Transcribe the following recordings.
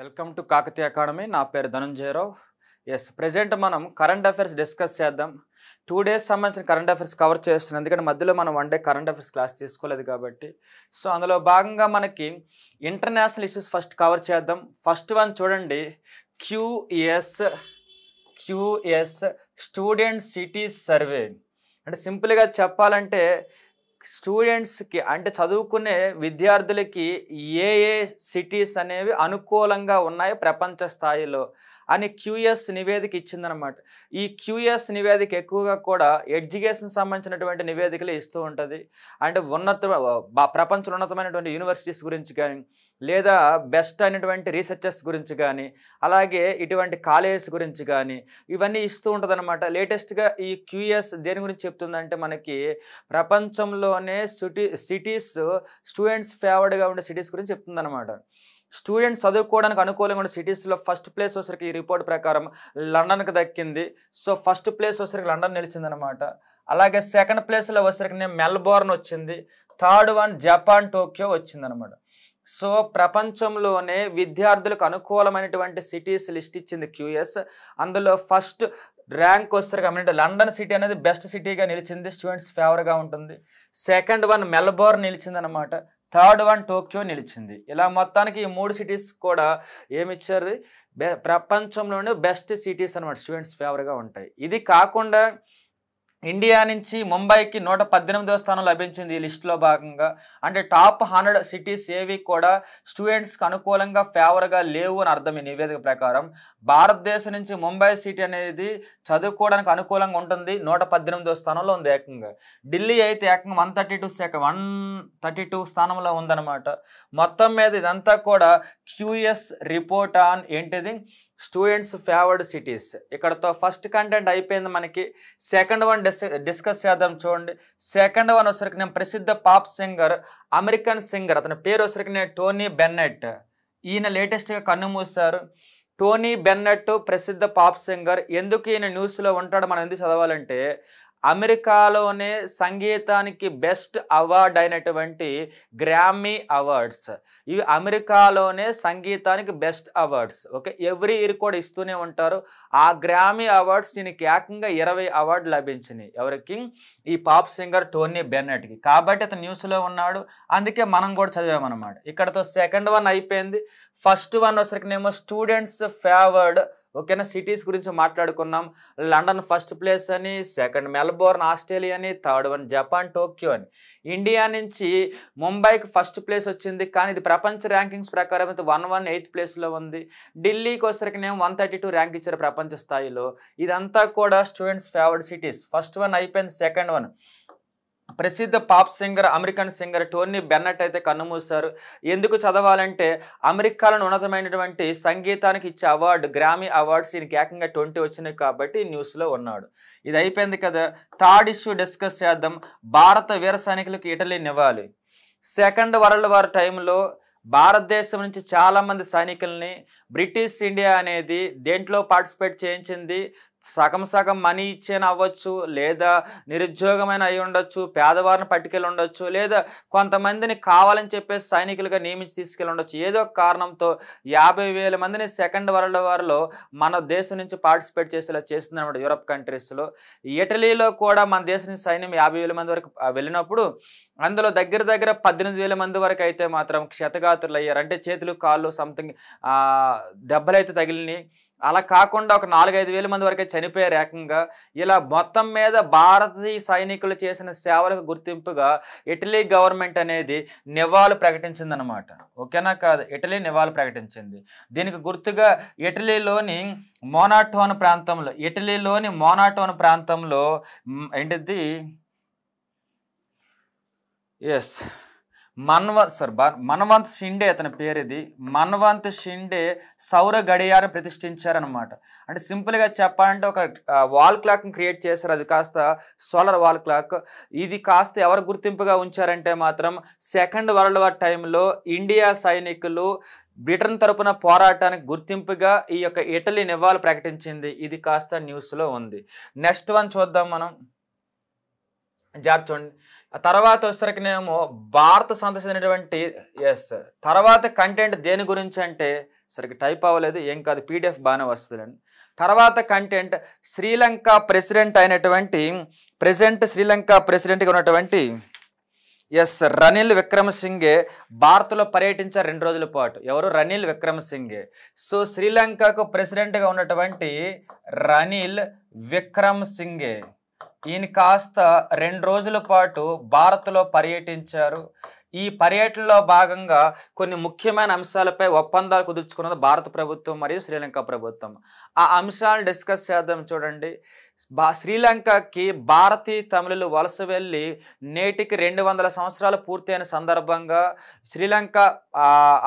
Welcome to Kakatiya academy నా పేరు Dhananjaya Rao yes present మనం కరెంట్ అఫైర్స్ డిస్కస్ చేద్దాం టూ డేస్ సంబంధించిన కరెంట్ అఫైర్స్ కవర్ చేస్తున్నాం ఎందుకంటే మధ్యలో మనం one day current affairs class తీసుకోలేదు కాబట్టి సో అందులో భాగంగా మనకి ఇంటర్నేషనల్ ఇష్యూస్ ఫస్ట్ కవర్ చేద్దాం ఫస్ట్ వన్ చూడండి QS QS student city survey అంటే సింపుల్గా చెప్పాలంటే స్టూడెంట్స్కి అంటే చదువుకునే విద్యార్థులకి ఏ ఏ సిటీస్ అనేవి అనుకూలంగా ఉన్నాయో ప్రపంచ స్థాయిలో అని క్యూఎస్ నివేదిక ఇచ్చిందనమాట ఈ క్యూఎస్ నివేదిక ఎక్కువగా కూడా ఎడ్యుకేషన్ సంబంధించినటువంటి నివేదికలు ఇస్తూ ఉంటుంది అంటే ఉన్నత ప్రపంచ ఉన్నతమైనటువంటి యూనివర్సిటీస్ గురించి కానీ లేదా బెస్ట్ అయినటువంటి రీసెర్చర్స్ గురించి కానీ అలాగే ఇటువంటి కాలేజెస్ గురించి కానీ ఇవన్నీ ఇస్తూ ఉంటుంది అనమాట లేటెస్ట్గా ఈ క్యూఎస్ దేని గురించి చెప్తుందంటే మనకి ప్రపంచంలోనే సిటీ సిటీస్ స్టూడెంట్స్ ఫేవర్డ్గా ఉండే సిటీస్ గురించి చెప్తుందనమాట స్టూడెంట్స్ చదువుకోవడానికి అనుకూలంగా ఉన్న సిటీస్లో ఫస్ట్ ప్లేస్ వచ్చరికి ఈ రిపోర్ట్ ప్రకారం లండన్కి దక్కింది సో ఫస్ట్ ప్లేస్ వచ్చరికి లండన్ నిలిచిందనమాట అలాగే సెకండ్ ప్లేస్లో వచ్చరికి మెల్బోర్న్ వచ్చింది థర్డ్ వన్ జపాన్ టోక్యో వచ్చిందనమాట సో ప్రపంచంలోనే విద్యార్థులకు అనుకూలమైనటువంటి సిటీస్ లిస్ట్ ఇచ్చింది క్యూఎస్ అందులో ఫస్ట్ ర్యాంక్ వస్తారు కాబట్టి లండన్ సిటీ అనేది బెస్ట్ సిటీగా నిలిచింది స్టూడెంట్స్ ఫేవర్గా ఉంటుంది సెకండ్ వన్ మెల్బోర్న్ నిలిచింది అనమాట థర్డ్ వన్ టోక్యో నిలిచింది ఇలా మొత్తానికి ఈ మూడు సిటీస్ కూడా ఏమిచ్చారు ప్రపంచంలోనే బెస్ట్ సిటీస్ అనమాట స్టూడెంట్స్ ఫేవర్గా ఉంటాయి ఇది కాకుండా ఇండియా నుంచి ముంబైకి నూట పద్దెనిమిదవ స్థానం లభించింది ఈ లిస్టులో భాగంగా అంటే టాప్ హండ్రెడ్ సిటీస్ ఏవి కూడా స్టూడెంట్స్కి అనుకూలంగా ఫేవర్గా లేవు అని అర్థం ఈ నివేదిక ప్రకారం భారతదేశం నుంచి ముంబై సిటీ అనేది చదువుకోవడానికి అనుకూలంగా ఉంటుంది నూట స్థానంలో ఉంది ఏకంగా ఢిల్లీ అయితే ఏకంగా one thirty two second one thirty two స్థానంలో ఉందన్నమాట మొత్తం మీద ఇదంతా కూడా క్యూఎస్ రిపోర్ట్ ఆన్ ఏంటిది స్టూడెంట్స్ ఫేవర్డ్ సిటీస్ ఇక్కడతో ఫస్ట్ కంటెంట్ అయిపోయింది మనకి సెకండ్ వన్ డిస్ డిస్కస్ చేద్దాం చూడండి సెకండ్ వన్ వచ్చరికి నేను ప్రసిద్ధ పాప్ సింగర్ అమెరికన్ సింగర్ అతని పేరు వచ్చరికి నేను టోనీ బెన్నెట్ ఈయన లేటెస్ట్గా కన్నుమూశారు టోనీ బెన్నెట్ ప్రసిద్ధ పాప్ సింగర్ ఎందుకు ఈయన న్యూస్లో ఉంటాడు మనం ఎందుకు చదవాలంటే అమెరికాలోనే సంగీతానికి బెస్ట్ అవార్డ్ అయినటువంటి గ్రామీ అవార్డ్స్ ఇవి అమెరికాలోనే సంగీతానికి best awards okay every year కూడా ఇస్తూనే ఉంటారు ఆ గ్రామీ అవార్డ్స్ దీనికి ఏకంగా ఇరవై అవార్డు లభించినాయి ఎవరికి ఈ పాప్ సింగర్ టోనీ బెన్నెట్కి కాబట్టి అతను న్యూస్లో ఉన్నాడు అందుకే మనం కూడా చదివామన్నమాట ఇక్కడతో సెకండ్ వన్ అయిపోయింది ఫస్ట్ వన్ వచ్చరికినేమో స్టూడెంట్స్ ఫేవర్డ్ ఓకేనా సిటీస్ గురించి మాట్లాడుకున్నాం లండన్ ఫస్ట్ ప్లేస్ అని సెకండ్ మెల్బోర్న్ ఆస్ట్రేలియా అని థర్డ్ వన్ జపాన్ టోక్యో అని ఇండియా నుంచి ముంబైకి ఫస్ట్ ప్లేస్ వచ్చింది కానీ ఇది ప్రపంచ ర్యాంకింగ్స్ ప్రకారం అయితే వన్ వన్ ఎయిత్ ప్లేస్లో ఉంది ఢిల్లీకి వచ్చరికి నేను వన్ థర్టీ టూ ర్యాంక్ ఇచ్చారు ప్రపంచ స్థాయిలో ఇదంతా కూడా students favoured cities first one అయిపోయింది సెకండ్ వన్ ప్రసిద్ధ pop singer American singer Tony Bennett అయితే కన్నుమూశారు ఎందుకు చదవాలంటే అమెరికాలను ఉన్నతమైనటువంటి సంగీతానికి ఇచ్చే అవార్డు గ్రామీ అవార్డ్స్ ఈయనకి ఏకంగా ట్వంటీ వచ్చినాయి కాబట్టి న్యూస్లో ఉన్నాడు ఇది అయిపోయింది కదా థర్డ్ ఇష్యూ డిస్కస్ చేద్దాం భారత వీర సైనికులకు ఇటలీ నివ్వాలి సెకండ్ వరల్డ్ వార్ టైంలో భారతదేశం నుంచి చాలామంది సైనికుల్ని బ్రిటిష్ ఇండియా అనేది దేంట్లో పార్టిసిపేట్ చేయించింది సగం సగం మనీ ఇచ్చేన అవ్వచ్చు లేదా నిరుద్యోగమైన అయి ఉండొచ్చు పేదవారిని పట్టుకెళ్ళి ఉండొచ్చు లేదా కొంతమందిని కావాలని చెప్పేసి సైనికులుగా నియమించి తీసుకెళ్ళి ఉండొచ్చు ఏదో కారణంతో యాభై వేల మందిని సెకండ్ వరల్డ్ వార్లో మన దేశం నుంచి పార్టిసిపేట్ చేసేలా చేస్తుందన్నమాట యూరప్ కంట్రీస్లో ఇటలీలో కూడా మన దేశం నుంచి సైన్యం యాభై వేల మంది వరకు వెళ్ళినప్పుడు అందులో దగ్గర దగ్గర పద్దెనిమిది వేల మంది వరకు అయితే మాత్రం క్షతగాతులు అయ్యారు అంటే చేతులు కాళ్ళు సంథింగ్ దెబ్బలైతే తగిలినాయి అలా కాకుండా ఒక నాలుగైదు వేల మంది వరకే చనిపోయే రకంగా ఇలా మొత్తం మీద భారతీయ సైనికులు చేసిన సేవలకు గుర్తింపుగా ఇటలీ గవర్నమెంట్ అనేది నివాళులు ప్రకటించిందనమాట ఓకేనా కాదు ఇటలీ నివాళులు ప్రకటించింది దీనికి గుర్తుగా ఇటలీలోని మోనాటోన్ ప్రాంతంలో ఇటలీలోని మోనాటోన్ ప్రాంతంలో ఏంటిది ఎస్ మన్వంత్ సార్ మన్వంత్ షిండే అతని పేరు ఇది మన్వంత్ షిండే సౌర గడియారం ప్రతిష్ఠించారనమాట అంటే సింపుల్గా చెప్పాలంటే ఒక వాల్ క్లాక్ని క్రియేట్ చేశారు అది కాస్త సోలార్ వాల్ క్లాక్ ఇది కాస్త ఎవరు గుర్తింపుగా ఉంచారంటే మాత్రం సెకండ్ వరల్డ్ వార్ టైంలో ఇండియా సైనికులు బ్రిటన్ తరపున పోరాటానికి గుర్తింపుగా ఈ యొక్క ఇటలీ నివాళి ప్రకటించింది ఇది కాస్త న్యూస్లో ఉంది నెక్స్ట్ వన్ చూద్దాం మనం జార్చండి తర్వాత వచ్చేసరికి నేను భారత సందర్శించినటువంటి ఎస్ తర్వాత కంటెంట్ దేని గురించి అంటే సరికి టైప్ అవ్వలేదు ఏం కాదు పీడిఎఫ్ బాగానే వస్తుందండి తర్వాత కంటెంట్ శ్రీలంక ప్రెసిడెంట్ అయినటువంటి ప్రెసిడెంట్ శ్రీలంక ప్రెసిడెంట్గా ఉన్నటువంటి ఎస్ రనిల్ విక్రమసింగే భారత్లో పర్యటించారు రెండు రోజుల పాటు ఎవరు రనిల్ విక్రమసింగే సో శ్రీలంకకు ప్రెసిడెంట్గా ఉన్నటువంటి రనిల్ విక్రమసింగే ఈయన కాస్త రెండు రోజుల పాటు భారత్లో పర్యటించారు ఈ పర్యటనలో భాగంగా కొన్ని ముఖ్యమైన అంశాలపై ఒప్పందాలు కుదుర్చుకున్నది భారత ప్రభుత్వం మరియు శ్రీలంక ప్రభుత్వం ఆ అంశాలను డిస్కస్ చేద్దాం చూడండి బా శ్రీలంకకి భారతీయ తమిళులు వలస వెళ్ళి నేటికి రెండు వందల సంవత్సరాలు పూర్తయిన సందర్భంగా శ్రీలంక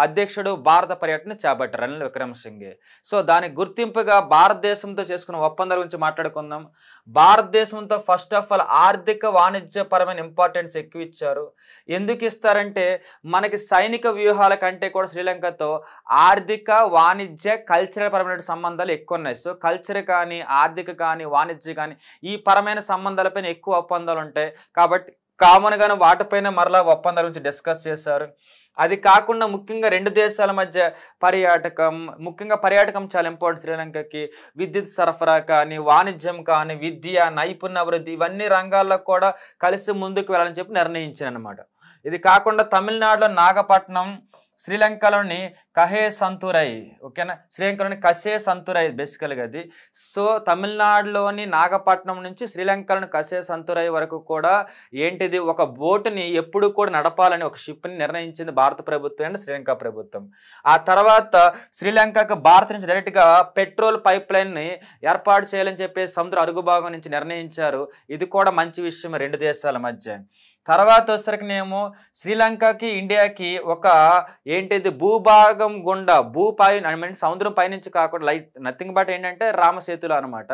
అధ్యక్షుడు భారత పర్యటన చేపట్టారు రనిల్ విక్రమసింఘే సో దాని గుర్తింపుగా భారతదేశంతో చేసుకున్న ఒప్పందాల గురించి మాట్లాడుకుందాం భారతదేశంతో ఫస్ట్ ఆఫ్ ఆల్ ఆర్థిక వాణిజ్యపరమైన ఇంపార్టెన్స్ ఎక్కువ ఇచ్చారు ఎందుకు ఇస్తారంటే మనకి సైనిక వ్యూహాల కంటే కూడా శ్రీలంకతో ఆర్థిక వాణిజ్య కల్చరల్ పరమైన సంబంధాలు ఎక్కువ ఉన్నాయి సో కల్చర్ కానీ ఆర్థిక కానీ వాణిజ్య గురించి కానీ ఈ పరమైన సంబంధాలపైన ఎక్కువ ఒప్పందాలు ఉంటాయి కాబట్టి కామన్గానే వాటిపైన మరలా ఒప్పందాల గురించి డిస్కస్ చేశారు అది కాకుండా ముఖ్యంగా రెండు దేశాల మధ్య పర్యాటకం ముఖ్యంగా పర్యాటకం చాలా ఇంపార్టెంట్ శ్రీలంకకి విద్యుత్ సరఫరా కానీ వాణిజ్యం కానీ విద్య నైపుణ్యాభివృద్ధి ఇవన్నీ రంగాల్లో కూడా కలిసి ముందుకు వెళ్ళాలని చెప్పి నిర్ణయించాను అనమాట ఇది కాకుండా తమిళనాడులో నాగపట్నం శ్రీలంకలోని కహే సంతురై ఓకేనా శ్రీలంకలోని కసే సంతురై బేసికల్గా అది సో తమిళనాడులోని నాగపట్నం నుంచి శ్రీలంకలోని కసే సంతురై వరకు కూడా ఏంటిది ఒక బోటుని ఎప్పుడు కూడా నడపాలని ఒక షిప్ని నిర్ణయించింది భారత ప్రభుత్వం అండ్ శ్రీలంక ప్రభుత్వం ఆ తర్వాత శ్రీలంకకు భారత నుంచి డైరెక్ట్గా పెట్రోల్ పైప్ లైన్ని ఏర్పాటు చేయాలని చెప్పేసి సముద్ర అరుగుభాగం నుంచి నిర్ణయించారు ఇది కూడా మంచి విషయం రెండు దేశాల మధ్య తర్వాత వచ్చేసరికినేమో శ్రీలంకకి ఇండియాకి ఒక ఏంటిది భూభాగ భాగం గుండా భూ ఐ మీన్ సముద్రం పైనుంచి కాకుండా లైక్ నథింగ్ బట్ ఏంటంటే రామసేతులు అనమాట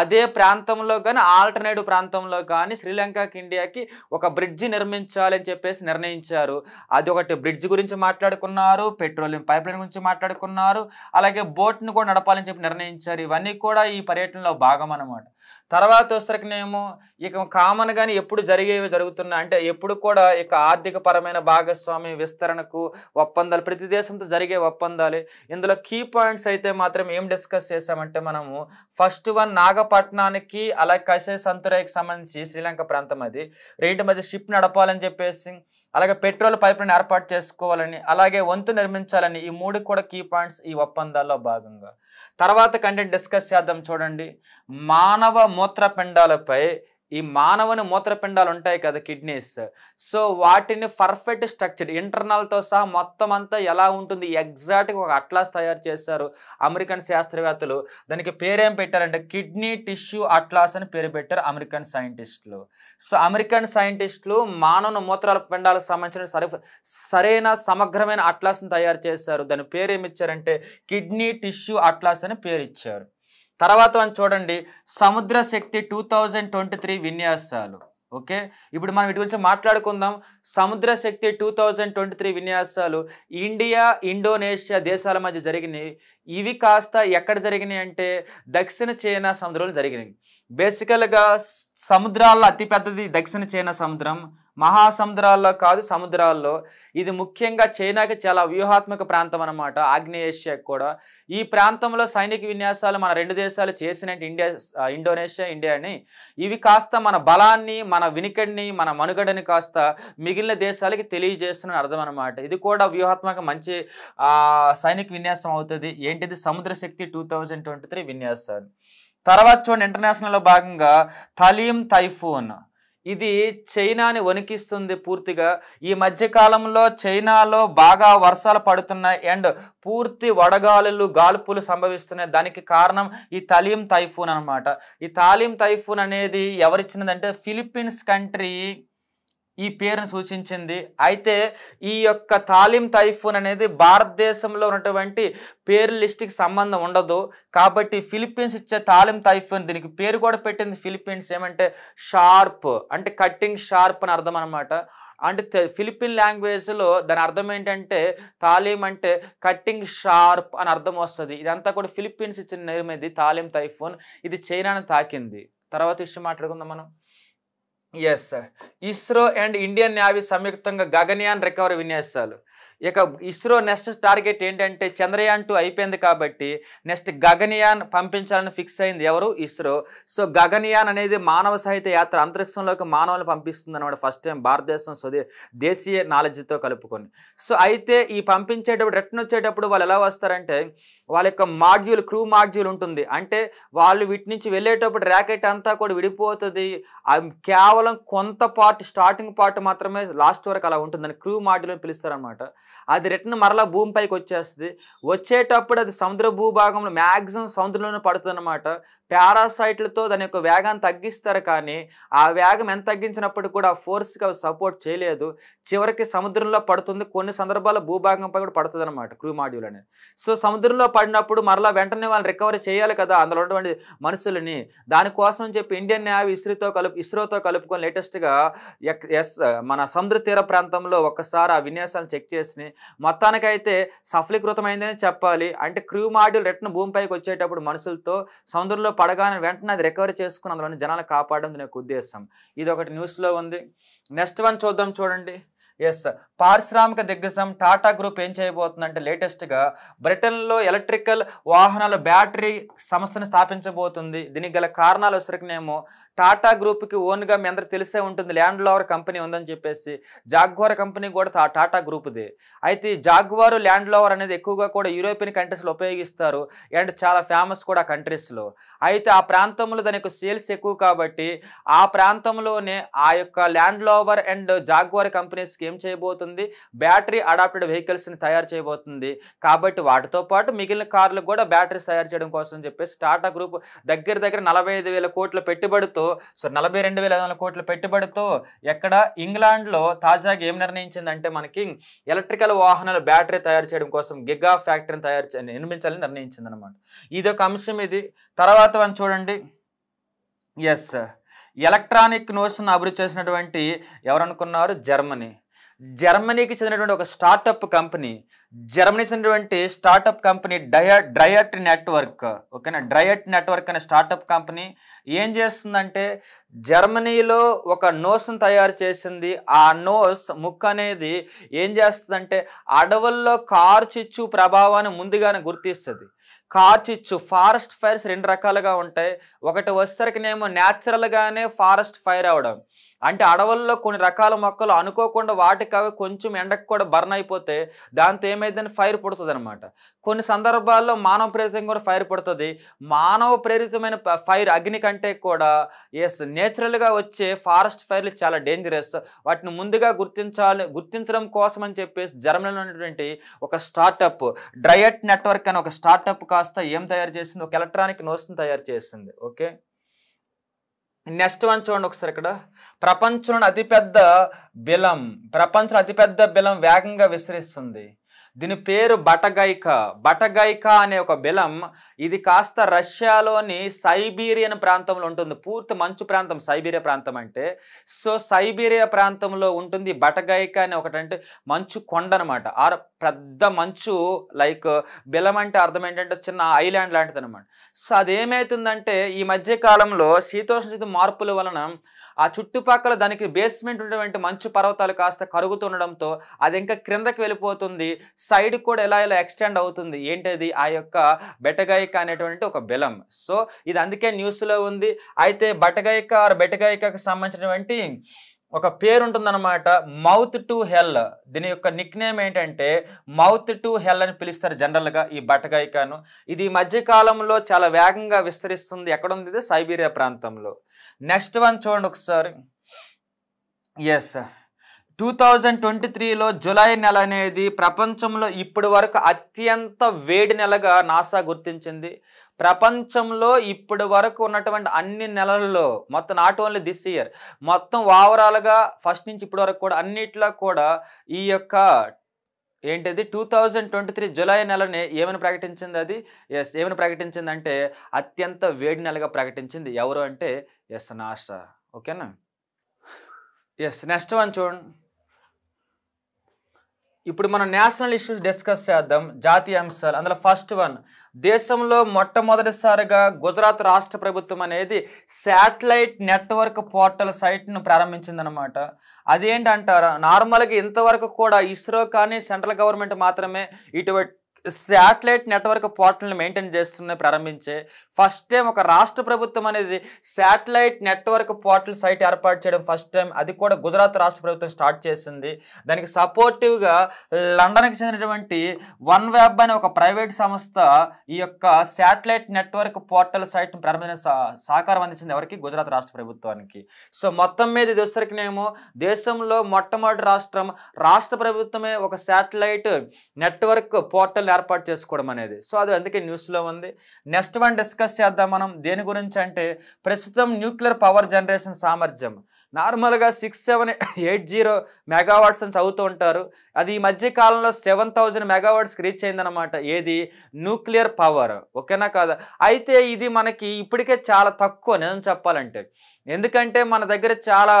అదే ప్రాంతంలో కానీ ఆల్టర్నేటివ్ ప్రాంతంలో కానీ శ్రీలంకకి ఇండియాకి ఒక బ్రిడ్జి నిర్మించాలని చెప్పేసి నిర్ణయించారు అది ఒకటి బ్రిడ్జ్ గురించి మాట్లాడుకున్నారు పెట్రోలియం పైప్ లైన్ గురించి మాట్లాడుకున్నారు అలాగే బోట్ను కూడా నడపాలని చెప్పి నిర్ణయించారు ఇవన్నీ కూడా ఈ పర్యటనలో భాగం అనమాట తర్వాత వచ్చరికనేమో ఇక కామన్ కానీ ఎప్పుడు జరిగేవి జరుగుతున్నాయి అంటే ఎప్పుడు కూడా ఇక ఆర్థిక పరమైన భాగస్వామ్య విస్తరణకు ఒప్పందాలు ప్రతి దేశంతో జరిగే ఒప్పందాలు ఇందులో కీ పాయింట్స్ అయితే మాత్రం ఏం డిస్కస్ చేసామంటే మనము ఫస్ట్ వన్ నాగపట్నానికి అలాగే కసే సంతురాయికి సంబంధించి శ్రీలంక ప్రాంతం అది రెండింటి మధ్య షిప్ నడపాలని చెప్పేసి అలాగే పెట్రోల్ పైపులను ఏర్పాటు చేసుకోవాలని అలాగే వంతు నిర్మించాలని ఈ మూడు కూడా కీ పాయింట్స్ ఈ ఒప్పందాల్లో భాగంగా తర్వాత కంటెంట్ డిస్కస్ చేద్దాం చూడండి మానవ మూత్రపిండాలపై ఈ మానవుని మూత్రపిండాలు ఉంటాయి కదా కిడ్నీస్ సో వాటిని పర్ఫెక్ట్ స్ట్రక్చర్ ఇంటర్నల్తో సహా మొత్తం అంతా ఎలా ఉంటుంది ఎగ్జాక్ట్గా ఒక అట్లాస్ తయారు చేశారు అమెరికన్ శాస్త్రవేత్తలు దానికి పేరేం పెట్టారంటే కిడ్నీ టిష్యూ అట్లాస్ అని పేరు పెట్టారు అమెరికన్ సైంటిస్టులు సో అమెరికన్ సైంటిస్టులు మానవుని మూత్రపిండాలకు పిండాలకు సంబంధించిన సరి సరైన సమగ్రమైన అట్లాస్ని తయారు చేశారు దాని పేరు ఇచ్చారంటే కిడ్నీ టిష్యూ అట్లాస్ అని పేరు ఇచ్చారు తర్వాత చూడండి Samudra Shakti two thousand twenty three విన్యాసాలు ఓకే ఇప్పుడు మనం వీటి గురించి మాట్లాడుకుందాం Samudra Shakti two thousand twenty three విన్యాసాలు ఇండియా ఇండోనేషియా దేశాల మధ్య జరిగినాయి ఇవి కాస్త ఎక్కడ జరిగినాయి అంటే దక్షిణ చైనా సముద్రంలో జరిగినాయి బేసికల్గా సముద్రాల్లో అతిపెద్దది దక్షిణ చైనా సముద్రం మహాసముద్రాల్లో కాదు సముద్రాల్లో ఇది ముఖ్యంగా చైనాకి చాలా వ్యూహాత్మక ప్రాంతం అనమాట ఆగ్నేయేషియాకి కూడా ఈ ప్రాంతంలో సైనిక విన్యాసాలు మన రెండు దేశాలు చేసినట్టు ఇండియా ఇండోనేషియా ఇండియా అని ఇవి కాస్త మన బలాన్ని మన వినికడిని మన మనుగడని కాస్త మిగిలిన దేశాలకి తెలియజేస్తున్న అర్థం అనమాట ఇది కూడా వ్యూహాత్మక మంచి సైనిక విన్యాసం అవుతుంది ఏంటిది Samudra Shakti two thousand twenty three విన్యాసాలు తర్వాత చూడండి ఇంటర్నేషనల్లో భాగంగా థలీం తైఫూన్ ఇది చైనాని వణికిస్తుంది పూర్తిగా ఈ మధ్యకాలంలో చైనాలో బాగా వర్షాలు పడుతున్నాయి అండ్ పూర్తి వడగాలులు గాల్పులు సంభవిస్తున్నాయి దానికి కారణం ఈ తలీం తైఫూన్ అనమాట ఈ తాలీం తైఫూన్ అనేది ఎవరిచ్చినదంటే ఫిలిప్పీన్స్ కంట్రీ ఈ పేరును సూచించింది అయితే ఈ యొక్క తాలిం తైఫూన్ అనేది భారతదేశంలో ఉన్నటువంటి పేరు లిస్ట్కి సంబంధం ఉండదు కాబట్టి ఫిలిప్పీన్స్ ఇచ్చే తాలిం తైఫూన్ దీనికి పేరు కూడా పెట్టింది ఫిలిప్పీన్స్ ఏమంటే షార్ప్ అంటే కట్టింగ్ షార్ప్ అని అర్థం అనమాట అంటే ఫిలిపిన్ లాంగ్వేజ్లో దాని అర్థం ఏంటంటే తాలీం అంటే కట్టింగ్ షార్ప్ అని అర్థం వస్తుంది ఇదంతా కూడా ఫిలిప్పీన్స్ ఇచ్చిన నేమ్ ఇది తాలీం తైఫూన్ ఇది చైనాను తాకింది తర్వాత విషయం మాట్లాడుకుందాం మనం yes ISRO and Indian navy సంయుక్తంగా గగన్యాన్ రికవరీ విన్యాసాలు ఇక ఇస్రో నెక్స్ట్ టార్గెట్ ఏంటంటే చంద్రయాన్ టూ అయిపోయింది కాబట్టి నెక్స్ట్ గగనయాన్ పంపించాలని ఫిక్స్ అయింది ఎవరు ఇస్రో సో గగనయాన్ అనేది మానవ సహిత యాత్ర అంతరిక్షంలోకి మానవులు పంపిస్తుంది అనమాట ఫస్ట్ టైం భారతదేశం స్వదే దేశీయ నాలెడ్జ్తో కలుపుకొని సో అయితే ఈ పంపించేటప్పుడు రిటర్న్ వచ్చేటప్పుడు వాళ్ళు ఎలా వస్తారంటే వాళ్ళ యొక్క మాడ్యూల్ క్రూ మాడ్యూల్ ఉంటుంది అంటే వాళ్ళు వీటి నుంచి వెళ్ళేటప్పుడు ర్యాకెట్ అంతా కూడా విడిపోతుంది కేవలం కొంత పార్ట్ స్టార్టింగ్ పార్ట్ మాత్రమే లాస్ట్ వరకు అలా ఉంటుందని క్రూ మాడ్యూల్ అని పిలుస్తారనమాట అది రిటర్న్ మరలా భూమిపైకి వచ్చేస్తుంది వచ్చేటప్పుడు అది సముద్ర భూభాగంలో మ్యాక్సిమం సముద్రంలోనే పడుతుంది అనమాట పారాసైట్లతో దాని యొక్క వేగాన్ని తగ్గిస్తారు కానీ ఆ వేగం ఎంత తగ్గించినప్పుడు కూడా ఆ ఫోర్స్కి అవి సపోర్ట్ చేయలేదు చివరికి సముద్రంలో పడుతుంది కొన్ని సందర్భాల్లో భూభాగంపై కూడా పడుతుంది అనమాట క్రూ మాడ్యూల్ అనేది సో సముద్రంలో పడినప్పుడు మరలా వెంటనే వాళ్ళని రికవరీ చేయాలి కదా అందులో ఉన్నటువంటి మనుషులని దానికోసం చెప్పి ఇండియన్ నేవీ ఇస్రోతో కలుపు ఇస్రోతో కలుపుకొని లేటెస్ట్గా ఎస్ మన సముద్ర తీర ప్రాంతంలో ఒక్కసారి ఆ విన్యాసాలను చెక్ చేసి మొత్తానికైతే సఫలీకృతమైందని చెప్పాలి అంటే క్రూ మాడ్యూల్ రిటర్న్ భూమిపైకి వచ్చేటప్పుడు మనుషులతో సముద్రంలో పడగానే వెంటనే అది రికవరీ చేసుకుని అందులో జనాలు కాపాడడం నాకు ఉద్దేశం ఇది ఒకటి న్యూస్లో ఉంది నెక్స్ట్ వన్ చూద్దాం చూడండి ఎస్ పారిశ్రామిక దిగ్గజం టాటా గ్రూప్ ఏం చేయబోతుందంటే లేటెస్ట్గా బ్రిటన్లో ఎలక్ట్రికల్ వాహనాల బ్యాటరీ సంస్థను స్థాపించబోతుంది దీనికి గల కారణాలు ఉసరికినేమో టాటా గ్రూప్కి ఓన్గా మీ అందరు తెలిసే ఉంటుంది ల్యాండ్ లోవర్ కంపెనీ ఉందని చెప్పేసి జాగ్వార్ కంపెనీ కూడా టాటా గ్రూప్దే అయితే జాగ్వారు ల్యాండ్ లోవర్ అనేది ఎక్కువగా కూడా యూరోపియన్ కంట్రీస్లో ఉపయోగిస్తారు అండ్ చాలా ఫేమస్ కూడా ఆ కంట్రీస్లో అయితే ఆ ప్రాంతంలో దాని యొక్క సేల్స్ ఎక్కువ కాబట్టి ఆ ప్రాంతంలోనే ఆ యొక్క ల్యాండ్ లోవర్ అండ్ జాగ్వార్ కంపెనీస్కి ఏం చేయబోతుంది బ్యాటరీ అడాప్టెడ్ వెహికల్స్ని తయారు చేయబోతుంది కాబట్టి వాటితో పాటు మిగిలిన కార్లు కూడా బ్యాటరీస్ తయారు చేయడం కోసం చెప్పేసి టాటా గ్రూప్ దగ్గర దగ్గర నలభై ఐదు వేల కోట్ల పెట్టుబడితో సో నలభై రెండు వేల ఐదు వందల కోట్ల పెట్టుబడితో ఎక్కడ ఇంగ్లాండ్లో తాజాగా ఏం నిర్ణయించిందంటే మనకి ఎలక్ట్రికల్ వాహనాల బ్యాటరీ తయారు చేయడం కోసం గిగ్గా ఫ్యాక్టరీని తయారు నిర్మించాలని నిర్ణయించింది అనమాట ఇది ఒక అంశం ఇది తర్వాత మనం చూడండి ఎస్ ఎలక్ట్రానిక్ నోషన్ అభివృద్ధి చేసినటువంటి ఎవరనుకున్నారు జర్మనీ జర్మనీకి చెందినటువంటి ఒక స్టార్టప్ కంపెనీ జర్మనీ చెందినటువంటి స్టార్టప్ కంపెనీ డయ డ్రయట్ నెట్వర్క్ ఓకేనా డ్రయట్ నెట్వర్క్ అనే స్టార్టప్ కంపెనీ ఏం చేస్తుందంటే జర్మనీలో ఒక నోస్ను తయారు చేసింది ఆ నోస్ ముక్క అనేది ఏం చేస్తుందంటే అడవుల్లో కారు చిచ్చు ప్రభావాన్ని ముందుగానే గుర్తిస్తుంది కార్ చిచ్చు ఫారెస్ట్ ఫైర్స్ రెండు రకాలుగా ఉంటాయి ఒకటి వచ్చేసరికినేమో న్యాచురల్గానే ఫారెస్ట్ ఫైర్ అవడం అంటే అడవుల్లో కొన్ని రకాల మొక్కలు అనుకోకుండా వాటికి అవి కొంచెం ఎండకు కూడా బర్న్ అయిపోతే దాంతో ఏమైందని ఫైర్ పుడుతుంది అనమాట కొన్ని సందర్భాల్లో మానవ ప్రేరితంగా కూడా ఫైర్ పుడుతుంది మానవ ప్రేరితమైన ఫైర్ అగ్ని కంటే కూడా ఎస్ నేచురల్గా వచ్చే ఫారెస్ట్ ఫైర్లు చాలా డేంజరస్ వాటిని ముందుగా గుర్తించాలి గుర్తించడం కోసం అని చెప్పేసి జర్మనీలో ఉన్నటువంటి ఒక స్టార్టప్ డ్రయట్ నెట్వర్క్ అని ఒక స్టార్టప్ కాస్త ఏం తయారు చేసింది ఒక ఎలక్ట్రానిక్ నోట్స్ని తయారు చేసింది ఓకే నెక్స్ట్ వన్ చూడండి ఒకసారి ఇక్కడ ప్రపంచంలోని అతిపెద్ద బిలం ప్రపంచంలో అతిపెద్ద బిలం వేగంగా విస్తరిస్తుంది దీని పేరు బటగైక బటగైక అనే ఒక బెలం ఇది కాస్త రష్యాలోని సైబీరియన్ ప్రాంతంలో ఉంటుంది పూర్తి మంచు ప్రాంతం సైబీరియా ప్రాంతం అంటే సో సైబీరియా ప్రాంతంలో ఉంటుంది బటగైక అనే ఒకటంటే మంచు కొండ అనమాట ఆ పెద్ద మంచు లైక్ బెలం అంటే అర్థం ఏంటంటే చిన్న ఐలాండ్ లాంటిది అనమాట సో అదేమవుతుందంటే ఈ మధ్య కాలంలో శీతోష్ణ మార్పుల వలన ఆ చుట్టుపక్కల దానికి బేస్మెంట్ ఉన్నటువంటి మంచు పర్వతాలు కాస్త కరుగుతుండడంతో అది ఇంకా క్రిందకి వెళ్ళిపోతుంది సైడ్ కూడా ఎలా ఇలా ఎక్స్టెండ్ అవుతుంది ఏంటది ఆ యొక్క బెటగాయిక అనేటువంటి ఒక బెలం సో ఇది అందుకే న్యూస్లో ఉంది అయితే బటగాయిక ఆర్ బెటగాయికకు సంబంధించినటువంటి ఒక పేరు ఉంటుందన్నమాట మౌత్ టు హెల్ దీని యొక్క నిక్ నేమ్ ఏంటంటే మౌత్ టు హెల్ అని పిలుస్తారు జనరల్గా ఈ బట్టగాయికాను ఇది మధ్యకాలంలో చాలా వేగంగా విస్తరిస్తుంది ఎక్కడ ఉంది ఇది సైబీరియా ప్రాంతంలో నెక్స్ట్ వన్ చూడండి ఒకసారి ఎస్ టూ థౌజండ్ ట్వంటీ త్రీలో జులై నెల అనేది ప్రపంచంలో ఇప్పటి వరకు అత్యంత వేడి నెలగా నాసా గుర్తించింది ప్రపంచంలో ఇప్పటి వరకు ఉన్నటువంటి అన్ని నెలల్లో మొత్తం నాట్ ఓన్లీ దిస్ ఇయర్ మొత్తం ఓవరాల్గా ఫస్ట్ నుంచి ఇప్పటి వరకు కూడా అన్నిట్లో కూడా ఈ యొక్క ఏంటిది two thousand twenty three July నెలనే ఏమని ప్రకటించింది అది ఎస్ ఏమని ప్రకటించింది అంటే అత్యంత వేడి నెలగా ప్రకటించింది ఎవరు అంటే ఎస్ నాసా ఓకేనా ఎస్ నెక్స్ట్ వన్ చూడండి ఇప్పుడు మనం నేషనల్ ఇష్యూస్ డిస్కస్ చేద్దాం జాతీయ అంశాలు అందులో ఫస్ట్ వన్ దేశంలో మొట్టమొదటిసారిగా గుజరాత్ రాష్ట్ర ప్రభుత్వం అనేది శాటిలైట్ నెట్వర్క్ పోర్టల్ సైట్ను ప్రారంభించిందనమాట అదేంటంటారా నార్మల్గా ఇంతవరకు కూడా ఇస్రో కానీ సెంట్రల్ గవర్నమెంట్ మాత్రమే ఇటువంటి శాటిలైట్ నెట్వర్క్ పోర్టల్ని మెయింటైన్ చేస్తున్న ప్రారంభించే ఫస్ట్ టైం ఒక రాష్ట్ర ప్రభుత్వం అనేది శాటిలైట్ నెట్వర్క్ పోర్టల్ సైట్ ఏర్పాటు చేయడం ఫస్ట్ టైం అది కూడా గుజరాత్ రాష్ట్ర ప్రభుత్వం స్టార్ట్ చేసింది దానికి సపోర్టివ్గా లండన్కి చెందినటువంటి వన్ వ్యాబ్ అనే ఒక ప్రైవేట్ సంస్థ ఈ యొక్క శాటిలైట్ నెట్వర్క్ పోర్టల్ సైట్ను ప్రారంభించిన సహకారం అందించింది ఎవరికి గుజరాత్ రాష్ట్ర ప్రభుత్వానికి సో మొత్తం మీద ఇది మేము దేశంలో మొట్టమొదటి రాష్ట్రం రాష్ట్ర ప్రభుత్వమే ఒక శాటిలైట్ నెట్వర్క్ పోర్టల్ ఛానల్ ఏర్పాటు చేసుకోవడం అనేది సో అది అందుకే న్యూస్లో ఉంది నెక్స్ట్ వన్ డిస్కస్ చేద్దాం మనం దేని గురించి అంటే ప్రస్తుతం న్యూక్లియర్ పవర్ జనరేషన్ సామర్థ్యం నార్మల్గా six seven eight zero megawatts అని చదువుతూ ఉంటారు అది ఈ మధ్య కాలంలో సెవెన్ థౌజండ్ మెగావర్డ్స్కి రీచ్ అయిందనమాట ఏది న్యూక్లియర్ పవర్ ఓకేనా కాదు అయితే ఇది మనకి ఇప్పటికే చాలా తక్కువ నిజం చెప్పాలంటే ఎందుకంటే మన దగ్గర చాలా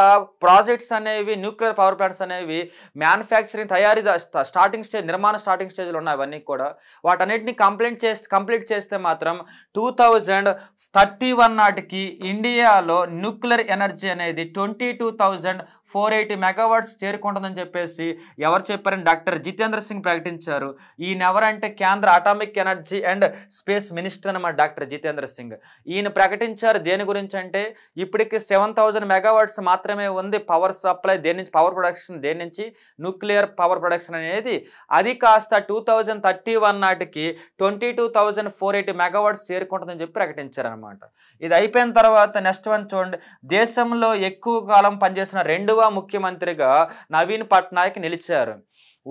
ప్రాజెక్ట్స్ అనేవి న్యూక్లియర్ పవర్ ప్లాంట్స్ అనేవి మ్యానుఫ్యాక్చరింగ్ తయారీ స్టార్టింగ్ స్టేజ్ నిర్మాణ స్టార్టింగ్ స్టేజ్లో ఉన్నాయి అవన్నీ కూడా వాటన్నిటిని కంప్లైంట్ చేస్తే కంప్లీట్ చేస్తే మాత్రం టూ థౌజండ్ థర్టీ వన్ నాటికి ఇండియాలో న్యూక్లియర్ ఎనర్జీ అనేది twenty two thousand four eighty megawatts చేరుకుంటుందని చెప్పేసి ఎవరు చెప్పారని డాక్టర్ జితేంద్ర సింగ్ ప్రకటించారు ఈయన ఎవరంటే కేంద్ర atomic energy and space minister అనమాట డాక్టర్ జితేంద్ర సింగ్ ఈయన ప్రకటించారు దేని గురించి అంటే ఇప్పటికి సెవెన్ థౌజండ్ మెగావాట్స్ మాత్రమే ఉంది పవర్ సప్లై దేని నుంచి పవర్ ప్రొడక్షన్ దేని నుంచి న్యూక్లియర్ పవర్ ప్రొడక్షన్ అనేది అది కాస్త టూ థౌజండ్ థర్టీ వన్ నాటికి twenty two thousand four eighty megawatts చేరుకుంటుందని చెప్పి ప్రకటించారనమాట ఇది అయిపోయిన తర్వాత నెక్స్ట్ వన్ చూడండి దేశంలో ఎక్కువ కాలం పనిచేసిన రెండవ ముఖ్యమంత్రిగా నవీన్ పట్నాయక్ నిలిచారు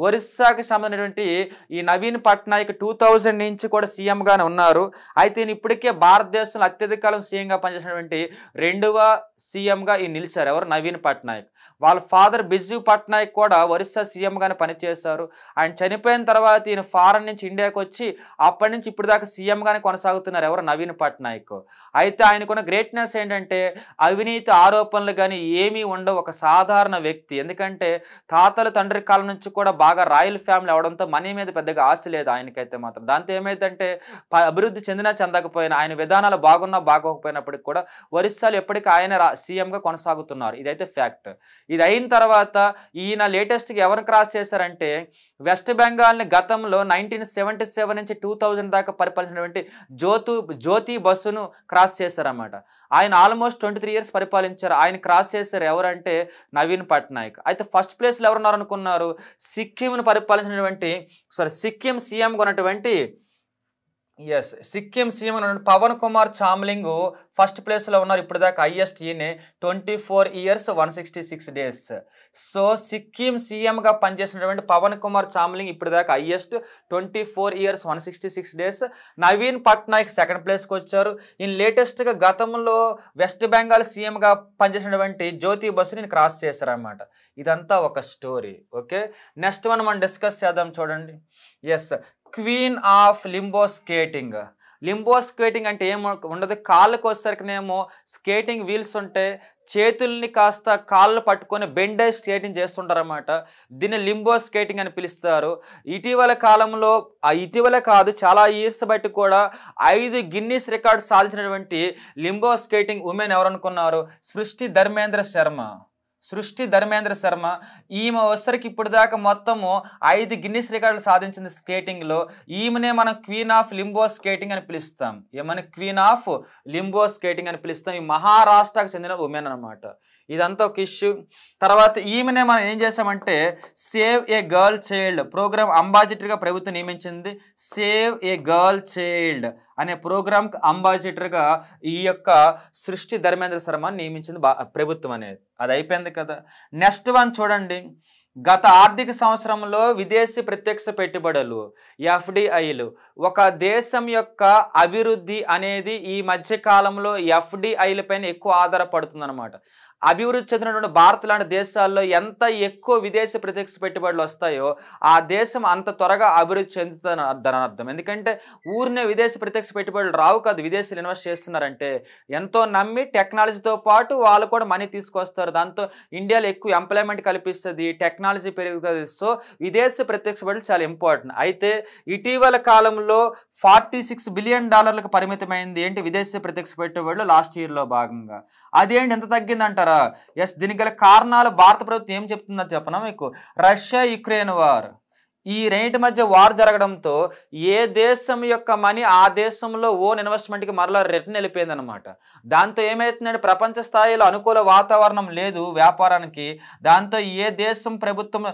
ఒరిస్సాకి సంబంధించినటువంటి ఈ నవీన్ పట్నాయక్ టూ థౌజండ్ నుంచి కూడా సీఎంగానే ఉన్నారు అయితే ఈయన ఇప్పటికే భారతదేశంలో అత్యధిక కాలం సీఎంగా పనిచేసినటువంటి రెండవ సీఎంగా ఈయన నిలిచారు ఎవరు నవీన్ పట్నాయక్ వాళ్ళ ఫాదర్ బిజు పట్నాయక్ కూడా ఒరిస్సా సీఎంగానే పనిచేశారు ఆయన చనిపోయిన తర్వాత ఈయన ఫారెన్ నుంచి ఇండియాకి వచ్చి అప్పటి నుంచి ఇప్పుడు దాకా సీఎంగానే కొనసాగుతున్నారు ఎవరు నవీన్ పట్నాయక్ అయితే ఆయనకున్న గ్రేట్నెస్ ఏంటంటే అవినీతి ఆరోపణలు కానీ ఏమీ ఉండవు ఒక సాధారణ వ్యక్తి ఎందుకంటే తాతలు తండ్రి కాలం నుంచి కూడా బాగా రాయల్ ఫ్యామిలీ అవడంతో మనీ మీద పెద్దగా ఆశ లేదు ఆయనకైతే మాత్రం దాంతో ఏమైందంటే అభివృద్ధి చెందినా చెందకపోయినా ఆయన విధానాలు బాగున్నా బాగోకపోయినప్పటికి కూడా ఒరిస్సాలో ఎప్పటికీ ఆయన సీఎంగా కొనసాగుతున్నారు ఇదైతే ఫ్యాక్ట్ ఇది అయిన తర్వాత ఈయన లేటెస్ట్గా ఎవరు క్రాస్ చేశారంటే వెస్ట్ బెంగాల్ని గతంలో నైన్టీన్ సెవెంటీ సెవెన్ నుంచి టూ థౌజండ్ దాకా పరిపాలించినటువంటి జ్యోతు జ్యోతి బస్సును క్రాస్ చేశారన్నమాట ఆయన ఆల్మోస్ట్ ట్వంటీ త్రీ ఇయర్స్ పరిపాలించారు ఆయన క్రాస్ చేశారు ఎవరంటే నవీన్ పట్నాయక్ అయితే ఫస్ట్ ప్లేస్లో ఎవరున్నారనుకున్నారు సిక్కింను పరిపాలించినటువంటి సారీ సిక్కిం సీఎంగా ఉన్నటువంటి yes Sikkim CM Pawan Kumar Chamling first ప్లేస్లో ఉన్నారు ఇప్పుడు దాకా హైయెస్ట్ ఈయన twenty four years one sixty six days so Sikkim సీఎంగా పనిచేసినటువంటి పవన్ కుమార్ చామ్లింగ్ ఇప్పుడు దాకా highest twenty four years one sixty six days Naveen Patnaik second ప్లేస్కి వచ్చారు ఈయన లేటెస్ట్గా గతంలో వెస్ట్ బెంగాల్ సీఎంగా పనిచేసినటువంటి జ్యోతి బస్సు నేను క్రాస్ చేశారనమాట ఇదంతా ఒక స్టోరీ ఓకే నెక్స్ట్ వన్ మనం డిస్కస్ చేద్దాం చూడండి yes queen of limbo skating limbo skating అంటే ఏం ఉండదు కాళ్ళకు వచ్చేసరికినేమో స్కేటింగ్ వీల్స్ ఉంటే చేతుల్ని కాస్త కాళ్ళు పట్టుకొని బెండేజ్ స్కేటింగ్ చేస్తుంటారన్నమాట దీన్ని లింబో స్కేటింగ్ అని పిలుస్తారు ఇటీవల కాలంలో ఇటీవల కాదు చాలా ఇయర్స్ బట్టి కూడా ఐదు గిన్నీస్ రికార్డు సాధించినటువంటి లింబో స్కేటింగ్ ఉమెన్ ఎవరనుకున్నారు సృష్టి ధర్మేంద్ర శర్మ సృష్టి ధర్మేంద్ర శర్మ ఈమె వచ్చరికి ఇప్పుడు దాకా మొత్తము ఐదు గిన్నెస్ రికార్డులు సాధించింది స్కేటింగ్లో ఈమెనే మనం క్వీన్ ఆఫ్ లింబో స్కేటింగ్ అని పిలుస్తాం ఏమని క్వీన్ ఆఫ్ లింబో స్కేటింగ్ అని పిలుస్తాం ఈ మహారాష్ట్రకు చెందిన ఉమెన్ అనమాట ఇదంతా ఒక ఇష్యూ తర్వాత ఈమెనే మనం ఏం చేసామంటే save a girl child programme అంబాసిడర్గా ప్రభుత్వం నియమించింది సేవ్ ఏ గర్ల్ చైల్డ్ అనే ప్రోగ్రామ్కి అంబాసిడర్గా ఈ యొక్క సృష్టి ధర్మేంద్ర శర్మ నియమించింది ప్రభుత్వం అనేది అది అయిపోయింది కదా నెక్స్ట్ వన్ చూడండి గత ఆర్థిక సంవత్సరంలో విదేశీ ప్రత్యక్ష పెట్టుబడులు ఎఫ్డిఐలు ఒక దేశం యొక్క అభివృద్ధి అనేది ఈ మధ్య కాలంలో పైన ఎక్కువ ఆధారపడుతుందన్నమాట అభివృద్ధి చెందినటువంటి భారత్ లాంటి దేశాల్లో ఎంత ఎక్కువ విదేశీ ప్రత్యక్ష పెట్టుబడులు వస్తాయో ఆ దేశం అంత త్వరగా అభివృద్ధి చెందుతుందని అర్థం ఎందుకంటే ఊరినే విదేశీ ప్రత్యక్ష పెట్టుబడులు రావు కాదు విదేశీలు ఇన్వెస్ట్ చేస్తున్నారంటే ఎంతో నమ్మి టెక్నాలజీతో పాటు వాళ్ళు కూడా మనీ తీసుకొస్తారు దాంతో ఇండియాలో ఎక్కువ ఎంప్లాయ్మెంట్ కల్పిస్తుంది టెక్నాలజీ పెరుగుతుంది సో విదేశీ ప్రత్యక్ష పెట్టుబడులు చాలా ఇంపార్టెంట్ అయితే ఇటీవల కాలంలో ఫార్టీ సిక్స్ బిలియన్ డాలర్లకు పరిమితమైంది ఏంటి విదేశీ ప్రత్యక్ష పెట్టుబడులు లాస్ట్ ఇయర్లో భాగంగా అదేంటి ఎంత తగ్గిందంటారు మిత్రులారా ఎస్ దీనికి గల కారణాలు భారత ప్రభుత్వం ఏం చెప్తుందో చెప్పనా మీకు రష్యా యుక్రెయిన్ వార్ ఈ రెండింటి మధ్య వార్ జరగడంతో ఏ దేశం యొక్క మనీ ఆ దేశంలో ఓన్ ఇన్వెస్ట్మెంట్కి మరలా రిటర్న్ వెళ్ళిపోయిందనమాట దాంతో ఏమవుతుందంటే ప్రపంచ స్థాయిలో అనుకూల వాతావరణం లేదు వ్యాపారానికి దాంతో ఏ దేశం ప్రభుత్వం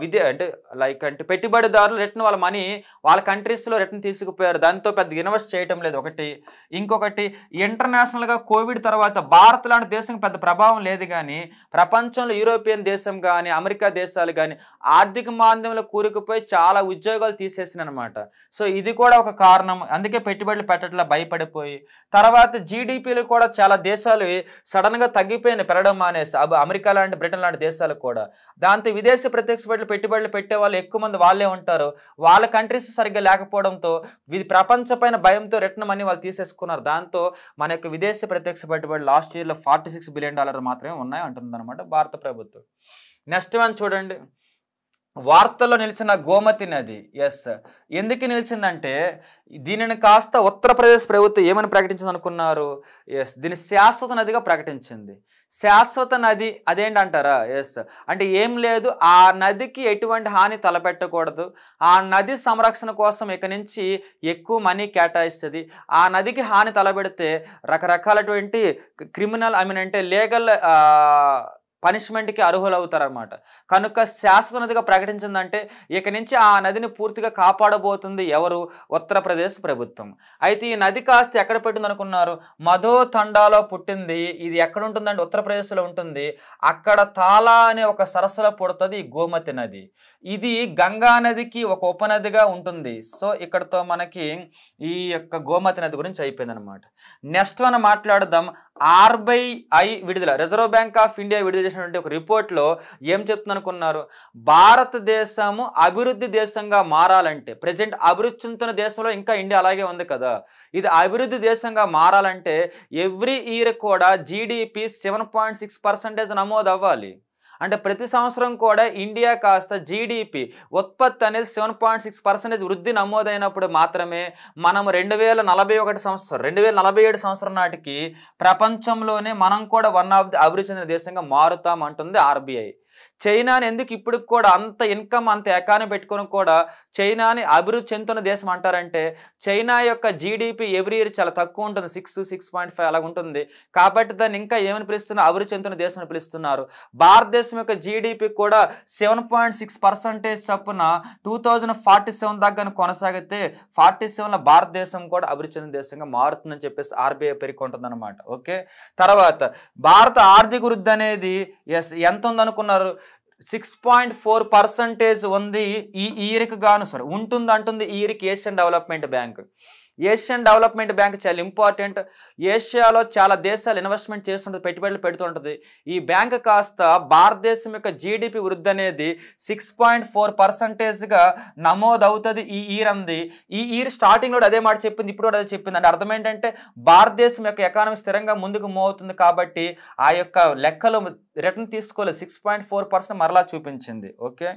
విద్య అంటే లైక్ అంటే పెట్టుబడిదారులు రిటర్న్ వాళ్ళ మనీ వాళ్ళ కంట్రీస్లో రిటర్న్ తీసుకుపోయారు దాంతో పెద్ద ఇన్వెస్ట్ చేయటం లేదు ఒకటి ఇంకొకటి ఇంటర్నేషనల్గా కోవిడ్ తర్వాత భారత్ లాంటి దేశం పెద్ద ప్రభావం లేదు కానీ ప్రపంచంలో యూరోపియన్ దేశం కానీ అమెరికా దేశాలు కానీ ఆర్థిక మాంద్యంలో కూరుకుపోయి చాలా ఉద్యోగాలు తీసేసినమాట సో ఇది కూడా ఒక కారణం అందుకే పెట్టుబడులు పెట్టట్లా భయపడిపోయి తర్వాత జీడిపిలు కూడా చాలా దేశాలు సడన్గా తగ్గిపోయిన పెరగడం మానేసి అమెరికా లాంటి బ్రిటన్ లాంటి దేశాలు కూడా దాంతో విదేశీ విదేశీ ప్రత్యక్ష పెట్టుబడులు పెట్టే వాళ్ళు ఎక్కువ మంది వాళ్ళే ఉంటారు వాళ్ళ కంట్రీస్ సరిగ్గా లేకపోవడంతో ప్రపంచ పైన భయంతో రిటర్న్ మనీ వాళ్ళు తీసేసుకున్నారు దాంతో మన యొక్క విదేశీ ప్రత్యక్ష పెట్టుబడి లాస్ట్ ఇయర్లో ఫార్టీ సిక్స్ బిలియన్ డాలర్ మాత్రమే ఉన్నాయి అంటుందన్నమాట భారత ప్రభుత్వం నెక్స్ట్ వన్ చూడండి వార్తల్లో నిలిచిన గోమతి నది ఎస్ ఎందుకు నిలిచిందంటే దీనిని కాస్త ఉత్తరప్రదేశ్ ప్రభుత్వం ఏమని ప్రకటించింది అనుకున్నారు ఎస్ దీన్ని శాశ్వత నదిగా ప్రకటించింది శాశ్వత నది అదేంటి అంటారా ఎస్ అంటే ఏం లేదు ఆ నదికి ఎటువంటి హాని తలపెట్టకూడదు ఆ నది సంరక్షణ కోసం ఇక నుంచి ఎక్కువ మనీ కేటాయిస్తుంది ఆ నదికి హాని తలపెడితే రకరకాలటువంటి క్రిమినల్ ఐ మీన్ అంటే లీగల్ పనిష్మెంట్కి అర్హులవుతారనమాట కనుక శాశ్వత నదిగా ప్రకటించిందంటే ఇక నుంచి ఆ నదిని పూర్తిగా కాపాడబోతుంది ఎవరు ఉత్తరప్రదేశ్ ప్రభుత్వం అయితే ఈ నది కాస్త ఎక్కడ పెట్టింది అనుకున్నారు మధో తండాలో పుట్టింది ఇది ఎక్కడ ఉంటుందంటే ఉత్తరప్రదేశ్లో ఉంటుంది అక్కడ తాలా అనే ఒక సరస్సులో పుడుతుంది ఈ గోమతి నది ఇది గంగా నదికి ఒక ఉపనదిగా ఉంటుంది సో ఇక్కడతో మనకి ఈ యొక్క గోమతి నది గురించి అయిపోయింది అనమాట నెక్స్ట్ మనం మాట్లాడదాం ఆర్బీఐ విడుదల రిజర్వ్ బ్యాంక్ ఆఫ్ ఇండియా విడుదల చేసినటువంటి ఒక రిపోర్ట్లో ఏం చెప్తుందనుకున్నారు భారతదేశము అభివృద్ధి దేశంగా మారాలంటే ప్రజెంట్ అభివృద్ధి చెందుతున్న దేశంలో ఇంకా ఇండియా అలాగే ఉంది కదా ఇది అభివృద్ధి దేశంగా మారాలంటే ఎవ్రీ ఇయర్ కూడా GDP seven point six percentage నమోదు అవ్వాలి అంటే ప్రతి సంవత్సరం కూడా ఇండియా కాస్త జీడిపి ఉత్పత్తి అనేది సెవెన్ పాయింట్ సిక్స్ పర్సెంటేజ్ వృద్ధి నమోదైనప్పుడు మాత్రమే మనం రెండు వేల నలభై ఒకటి సంవత్సరం రెండు వేల నలభై ఏడు సంవత్సరం నాటికి ప్రపంచంలోనే మనం కూడా వన్ ఆఫ్ ది అభివృద్ధి చెందిన దేశంగా మారుతామంటుంది ఆర్బీఐ చైనాని ఎందుకు ఇప్పుడు కూడా అంత ఇన్కమ్ అంత ఎకాని పెట్టుకుని కూడా చైనాని అభివృద్ధి చెందుతున్న దేశం అంటారంటే చైనా యొక్క జీడిపి ఎవ్రీ ఇయర్ చాలా తక్కువ ఉంటుంది సిక్స్ సిక్స్ పాయింట్ ఫైవ్ అలా ఉంటుంది కాబట్టి దాన్ని ఇంకా ఏమని పిలుస్తున్నారు అభివృద్ధి చెందుతున్న దేశం అని పిలుస్తున్నారు భారతదేశం యొక్క జీడిపి కూడా సెవెన్ పాయింట్ సిక్స్ పర్సంటేజ్ చొప్పున టూ థౌజండ్ ఫార్టీ సెవెన్ దాకా కొనసాగితే ఫార్టీ సెవెన్లో భారతదేశం కూడా అభివృద్ధి చెందిన దేశంగా మారుతుందని చెప్పేసి ఆర్బీఐ అనమాట ఓకే తర్వాత భారత ఆర్థిక వృద్ధి అనేది ఎంత ఉందనుకున్నారు సిక్స్ పాయింట్ ఫోర్ పర్సంటేజ్ ఉంది ఈ ఇయర్కి గాను సరే ఉంటుంది అంటుంది ఈ ఇయర్కి Asian development bank Asian development bank చాలా ఇంపార్టెంట్ ఏషియాలో చాలా దేశాలు ఇన్వెస్ట్మెంట్ చేస్తుంటుంది పెట్టుబడులు పెడుతుంటుంది ఈ బ్యాంక్ కాస్త భారతదేశం యొక్క జీడిపి వృద్ధి అనేది సిక్స్ పాయింట్ ఫోర్ పర్సంటేజ్గా నమోదవుతుంది ఈ ఇయర్ అంది ఈ ఇయర్ స్టార్టింగ్లో అదే మాట చెప్పింది ఇప్పుడు కూడా అదే చెప్పింది అంటే అర్థం ఏంటంటే భారతదేశం యొక్క ఎకానమీ స్థిరంగా ముందుకు మూవ్ అవుతుంది కాబట్టి ఆ యొక్క లెక్కలు రిటర్న్ తీసుకోలేదు సిక్స్ పాయింట్ ఫోర్ పర్సెంట్ మరలా చూపించింది ఓకే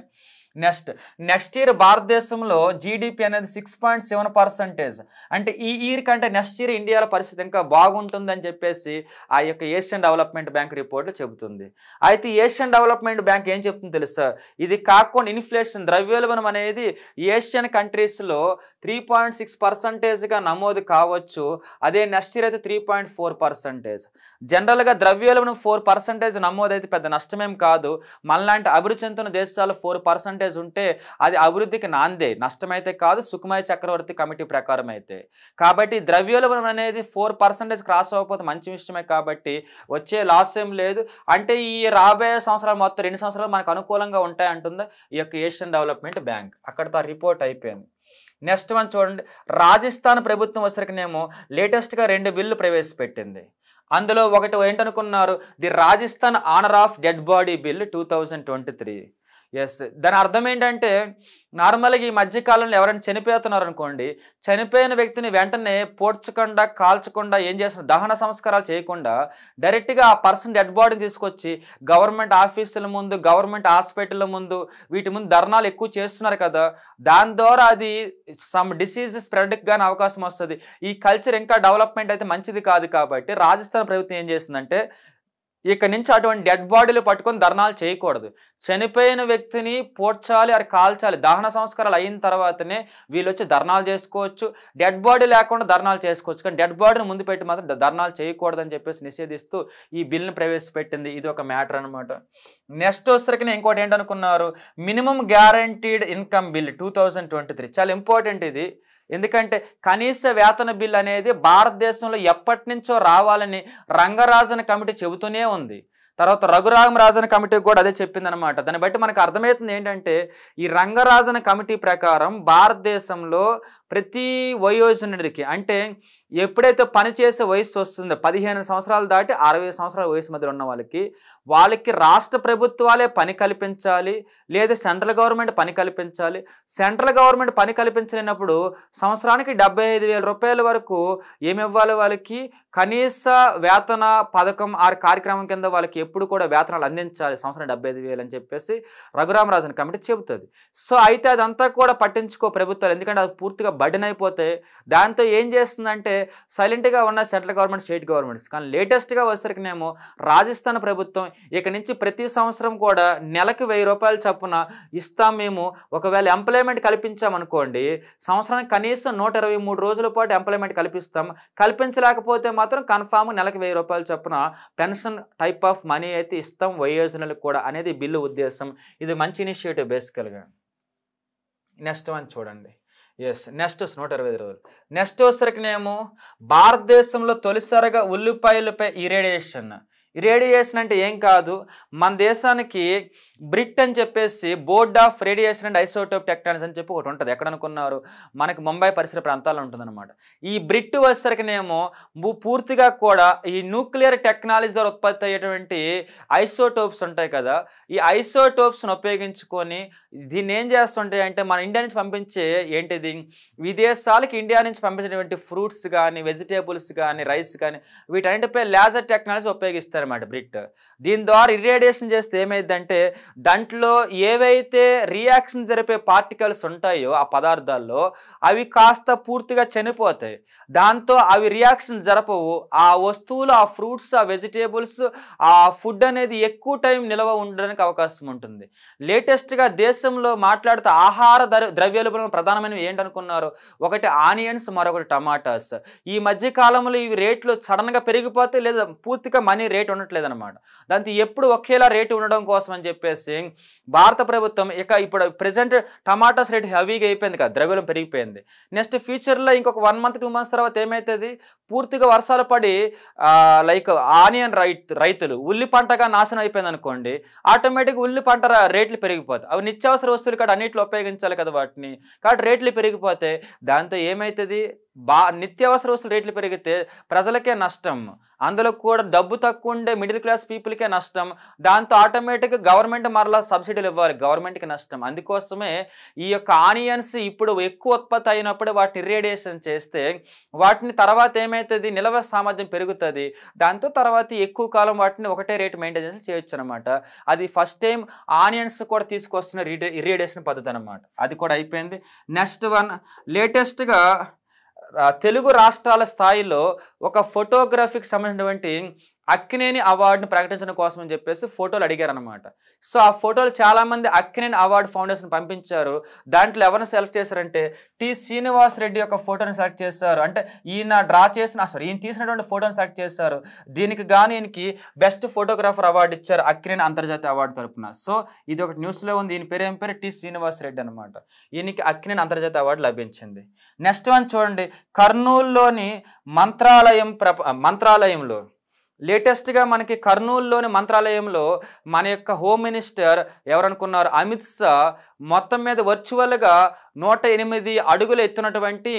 నెక్స్ట్ నెక్స్ట్ ఇయర్ భారతదేశంలో జీడిపి అనేది సిక్స్ పాయింట్ సెవెన్ పర్సంటేజ్ అంటే ఈ ఇయర్ కంటే నెక్స్ట్ ఇయర్ ఇండియాలో పరిస్థితి ఇంకా బాగుంటుందని చెప్పేసి ఆ యొక్క ఏషియన్ డెవలప్మెంట్ బ్యాంక్ రిపోర్ట్లో చెబుతుంది అయితే ఏషియన్ డెవలప్మెంట్ బ్యాంక్ ఏం చెప్తుంది తెలుసా ఇది కాకుండా ఇన్ఫ్లేషన్ ద్రవ్యోల్బణం అనేది ఏషియన్ కంట్రీస్లో త్రీ పాయింట్ సిక్స్ పర్సంటేజ్గా నమోదు కావచ్చు అదే నెక్స్ట్ ఇయర్ అయితే త్రీ పాయింట్ ఫోర్ పర్సంటేజ్ జనరల్గా ద్రవ్యోల్బణం ఫోర్ పర్సంటేజ్ నమోదైతే పెద్ద నష్టమేం కాదు మనలాంటి అభివృద్ధి చెందుతున్న దేశాలు ఫోర్ పర్సంటేజ్ పర్సంటేజ్ ఉంటే అది అభివృద్ధికి నాందే నష్టమైతే కాదు సుఖమయ చక్రవర్తి కమిటీ ప్రకారం అయితే కాబట్టి ద్రవ్యోల్బణం అనేది ఫోర్ పర్సంటేజ్ క్రాస్ అవ్వకపోతే మంచి విషయమే కాబట్టి వచ్చే లాస్ ఏం లేదు అంటే ఈ రాబోయే సంవత్సరాలు మొత్తం రెండు సంవత్సరాలు మనకు అనుకూలంగా ఉంటాయంటుంది ఈ యొక్క ఏషియన్ డెవలప్మెంట్ బ్యాంక్ అక్కడితో రిపోర్ట్ అయిపోయింది నెక్స్ట్ మనం చూడండి రాజస్థాన్ ప్రభుత్వం వచ్చరికనేమో లేటెస్ట్గా రెండు బిల్లు ప్రవేశపెట్టింది అందులో ఒకటి ఏంటనుకున్నారు the Rajasthan honour of dead body bill two thousand twenty three yes దాని అర్థం ఏంటంటే నార్మల్గా ఈ మధ్యకాలంలో ఎవరైనా చనిపోతున్నారు అనుకోండి చనిపోయిన వ్యక్తిని వెంటనే పోడ్చకుండా కాల్చకుండా ఏం చేస్తున్నారు దహన సంస్కారాలు చేయకుండా డైరెక్ట్గా ఆ పర్సన్ డెడ్ బాడీని తీసుకొచ్చి గవర్నమెంట్ ఆఫీసుల ముందు గవర్నమెంట్ హాస్పిటల్ ముందు వీటి ముందు ధర్నాలు ఎక్కువ చేస్తున్నారు కదా దాని ద్వారా అది సమ్ డిసీజ్ స్ప్రెడ్కి కానీ అవకాశం వస్తుంది ఈ కల్చర్ ఇంకా డెవలప్మెంట్ అయితే మంచిది కాదు కాబట్టి రాజస్థాన్ ప్రభుత్వం ఏం చేసిందంటే ఇక నుంచి అటువంటి డెడ్ బాడీలు పట్టుకొని ధర్నాలు చేయకూడదు చనిపోయిన వ్యక్తిని పోడ్చాలి అది కాల్చాలి దహన సంస్కారాలు అయిన తర్వాతనే వీళ్ళు వచ్చి ధర్నాలు చేసుకోవచ్చు డెడ్ బాడీ లేకుండా ధర్నాలు చేసుకోవచ్చు కానీ డెడ్ బాడీని ముందు పెట్టి మాత్రం ధర్నాలు చేయకూడదని చెప్పేసి నిషేధిస్తూ ఈ బిల్లును ప్రవేశపెట్టింది ఇది ఒక మ్యాటర్ అనమాట నెక్స్ట్ వచ్చరికి ఇంకోటి ఏంటనుకున్నారు minimum guaranteed income bill too చాలా ఇంపార్టెంట్ ఇది ఎందుకంటే కనీస వేతన బిల్ అనేది భారతదేశంలో ఎప్పటి నుంచో రావాలని రంగరాజన కమిటీ చెబుతూనే ఉంది తర్వాత రఘురామ రాజన కమిటీ కూడా అదే చెప్పిందనమాట దాన్ని బట్టి మనకు అర్థమవుతుంది ఏంటంటే ఈ రంగరాజన కమిటీ ప్రకారం భారతదేశంలో ప్రతి వయోజనుడికి అంటే ఎప్పుడైతే పనిచేసే వయసు వస్తుందో పదిహేను సంవత్సరాలు దాటి అరవై సంవత్సరాల వయసు మధ్య ఉన్న వాళ్ళకి వాళ్ళకి రాష్ట్ర ప్రభుత్వాలే పని కల్పించాలి లేదా సెంట్రల్ గవర్నమెంట్ పని కల్పించాలి సెంట్రల్ గవర్నమెంట్ పని కల్పించలేనప్పుడు సంవత్సరానికి డెబ్బై రూపాయల వరకు ఏమివ్వాలి వాళ్ళకి కనీస వేతన పథకం ఆ కార్యక్రమం కింద వాళ్ళకి ఎప్పుడు కూడా వేతనాలు అందించాలి సంవత్సరం డెబ్బై అని చెప్పేసి రఘురామరాజన్ కమిటీ చెబుతుంది సో అయితే అదంతా కూడా పట్టించుకో ప్రభుత్వాలు ఎందుకంటే అది పూర్తిగా బర్డెన్ అయిపోతే దాంతో ఏం చేస్తుందంటే సైలెంట్గా ఉన్న సెంట్రల్ గవర్నమెంట్ స్టేట్ గవర్నమెంట్స్ కానీ లేటెస్ట్గా వచ్చేసరికినేమో రాజస్థాన్ ప్రభుత్వం ఇక నుంచి ప్రతి సంవత్సరం కూడా నెలకు వెయ్యి రూపాయలు చప్పున ఇస్తాం మేము ఒకవేళ ఎంప్లాయ్మెంట్ కల్పించామనుకోండి సంవత్సరానికి కనీసం నూట ఇరవై మూడు రోజుల పాటు ఎంప్లాయ్మెంట్ కల్పిస్తాం కల్పించలేకపోతే మాత్రం కన్ఫామ్ నెలకు వెయ్యి రూపాయలు చొప్పున పెన్షన్ టైప్ ఆఫ్ మనీ అయితే ఇస్తాం వయోజనలకు కూడా అనేది బిల్లు ఉద్దేశం ఇది మంచి ఇనిషియేటివ్ బేసికల్గా నెక్స్ట్ వన్ చూడండి Yes, Nestos not available. Nestos reknemo Bardesamlo Tolisaraga Ulupailupe irradiation. Radiation అంటే ఏం కాదు మన దేశానికి బ్రిట్ అని చెప్పేసి board of radiation and isotope technology అని చెప్పి ఒకటి ఉంటుంది ఎక్కడ అనుకున్నారు మనకి ముంబై పరిసర ప్రాంతాలు ఉంటుందన్నమాట ఈ బ్రిట్ వచ్చేసరికినేమో పూర్తిగా కూడా ఈ న్యూక్లియర్ టెక్నాలజీ ద్వారా ఉత్పత్తి అయ్యేటువంటి ఐసోటోప్స్ ఉంటాయి కదా ఈ ఐసోటోప్స్ను ఉపయోగించుకొని దీన్ని ఏం చేస్తుంటాయి అంటే మన ఇండియా నుంచి పంపించే ఏంటిది విదేశాలకు ఇండియా నుంచి పంపించినటువంటి ఫ్రూట్స్ కానీ వెజిటేబుల్స్ కానీ రైస్ కానీ వీటన్నిటిపై లేజర్ టెక్నాలజీ ఉపయోగిస్తారు అనమాట బ్రిట్ దీని ద్వారా ఇరేడియేషన్ చేస్తే ఏమైందంటే దాంట్లో ఏవైతే రియాక్షన్ జరిపే పార్టికల్స్ ఉంటాయో ఆ పదార్థాల్లో అవి కాస్త పూర్తిగా చనిపోతాయి దాంతో అవి రియాక్షన్ జరపవు ఆ వస్తువులు ఆ ఫ్రూట్స్ ఆ వెజిటేబుల్స్ ఆ ఫుడ్ అనేది ఎక్కువ టైం నిల్వ ఉండడానికి అవకాశం ఉంటుంది లేటెస్ట్గా దేశంలో మాట్లాడుతూ ఆహార ద్రవ్యోల్బణం ప్రధానమైనవి ఏంటనుకున్నారు ఒకటి ఆనియన్స్ మరొకటి టమాటాస్ ఈ మధ్యకాలంలో ఈ ఇవి రేట్లు సడన్గా పెరిగిపోతే లేదా పూర్తిగా మనీ రేట్ ఉండట్లేదు అనమాట దాంతో ఎప్పుడు ఒకేలా రేటు ఉండడం కోసం అని చెప్పేసి భారత ప్రభుత్వం ఇక ఇప్పుడు ప్రజెంట్ టమాటాస్ రేటు హెవీగా అయిపోయింది కదా ద్రవ్యం పెరిగిపోయింది నెక్స్ట్ ఫ్యూచర్లో ఇంకొక వన్ మంత్ టూ మంత్స్ తర్వాత ఏమవుతుంది పూర్తిగా వర్షాలు పడి లైక్ ఆనియన్ రైతులు ఉల్లి పంటగా నాశనం అయిపోయింది అనుకోండి ఆటోమేటిక్గా ఉల్లి పంట రేట్లు పెరిగిపోతాయి అవి నిత్యావసర వస్తువులు కాడ అన్నింటిలో ఉపయోగించాలి కదా వాటిని కాబట్టి రేట్లు పెరిగిపోతే దాంతో ఏమవుతుంది బా నిత్యావసర వస్తువులు రేట్లు పెరిగితే ప్రజలకే నష్టం అందులో కూడా డబ్బు తక్కువ ఉండే మిడిల్ క్లాస్ పీపుల్కే నష్టం దాంతో ఆటోమేటిక్గా గవర్నమెంట్ మరలా సబ్సిడీలు ఇవ్వాలి గవర్నమెంట్కి నష్టం అందుకోసమే ఈ యొక్క ఆనియన్స్ ఇప్పుడు ఎక్కువ ఉత్పత్తి అయినప్పుడు వాటిని రేడియేషన్ చేస్తే వాటిని తర్వాత ఏమవుతుంది నిల్వ సామర్థ్యం పెరుగుతుంది దాంతో తర్వాత ఎక్కువ కాలం వాటిని ఒకటే రేటు మెయింటైన్ చేసి చేయొచ్చు అనమాట అది ఫస్ట్ టైం ఆనియన్స్ కూడా తీసుకొస్తున్న రేడియేషన్ పద్ధతి అనమాట అది కూడా అయిపోయింది నెక్స్ట్ వన్ లేటెస్ట్గా తెలుగు రాష్ట్రాల స్థాయిలో ఒక ఫోటోగ్రఫీకి సంబంధించినటువంటి అక్కినేని అవార్డును ప్రకటించడం కోసం అని చెప్పేసి ఫోటోలు అడిగారనమాట సో ఆ ఫోటోలు చాలామంది అక్కినేని అవార్డు ఫౌండేషన్ పంపించారు దాంట్లో ఎవరిని సెలెక్ట్ చేశారంటే టి శ్రీనివాస్ రెడ్డి యొక్క ఫోటోని సెలెక్ట్ చేశారు అంటే ఈయన డ్రా చేసిన సరే ఈయన తీసినటువంటి ఫోటోని సెలెక్ట్ చేశారు దీనికి కానీ ఈయనకి బెస్ట్ ఫోటోగ్రాఫర్ అవార్డు ఇచ్చారు అక్కినేని అంతర్జాతీయ అవార్డు తరపున సో ఇది ఒక న్యూస్లో ఉంది ఈయన పేరు ఏం పేరు టి శ్రీనివాస్ రెడ్డి అనమాట ఈయనకి అక్కినేని అంతర్జాతీయ అవార్డు లభించింది నెక్స్ట్ వన్ చూడండి కర్నూలులోని మంత్రాలయం మంత్రాలయంలో లేటెస్ట్గా మనకి కర్నూలులోని మంత్రాలయంలో మన యొక్క హోమ్ మినిస్టర్ ఎవరనుకున్నారు అమిత్ షా మొత్తం మీద వర్చువల్గా నూట ఎనిమిది అడుగులు ఎత్తున్నటువంటి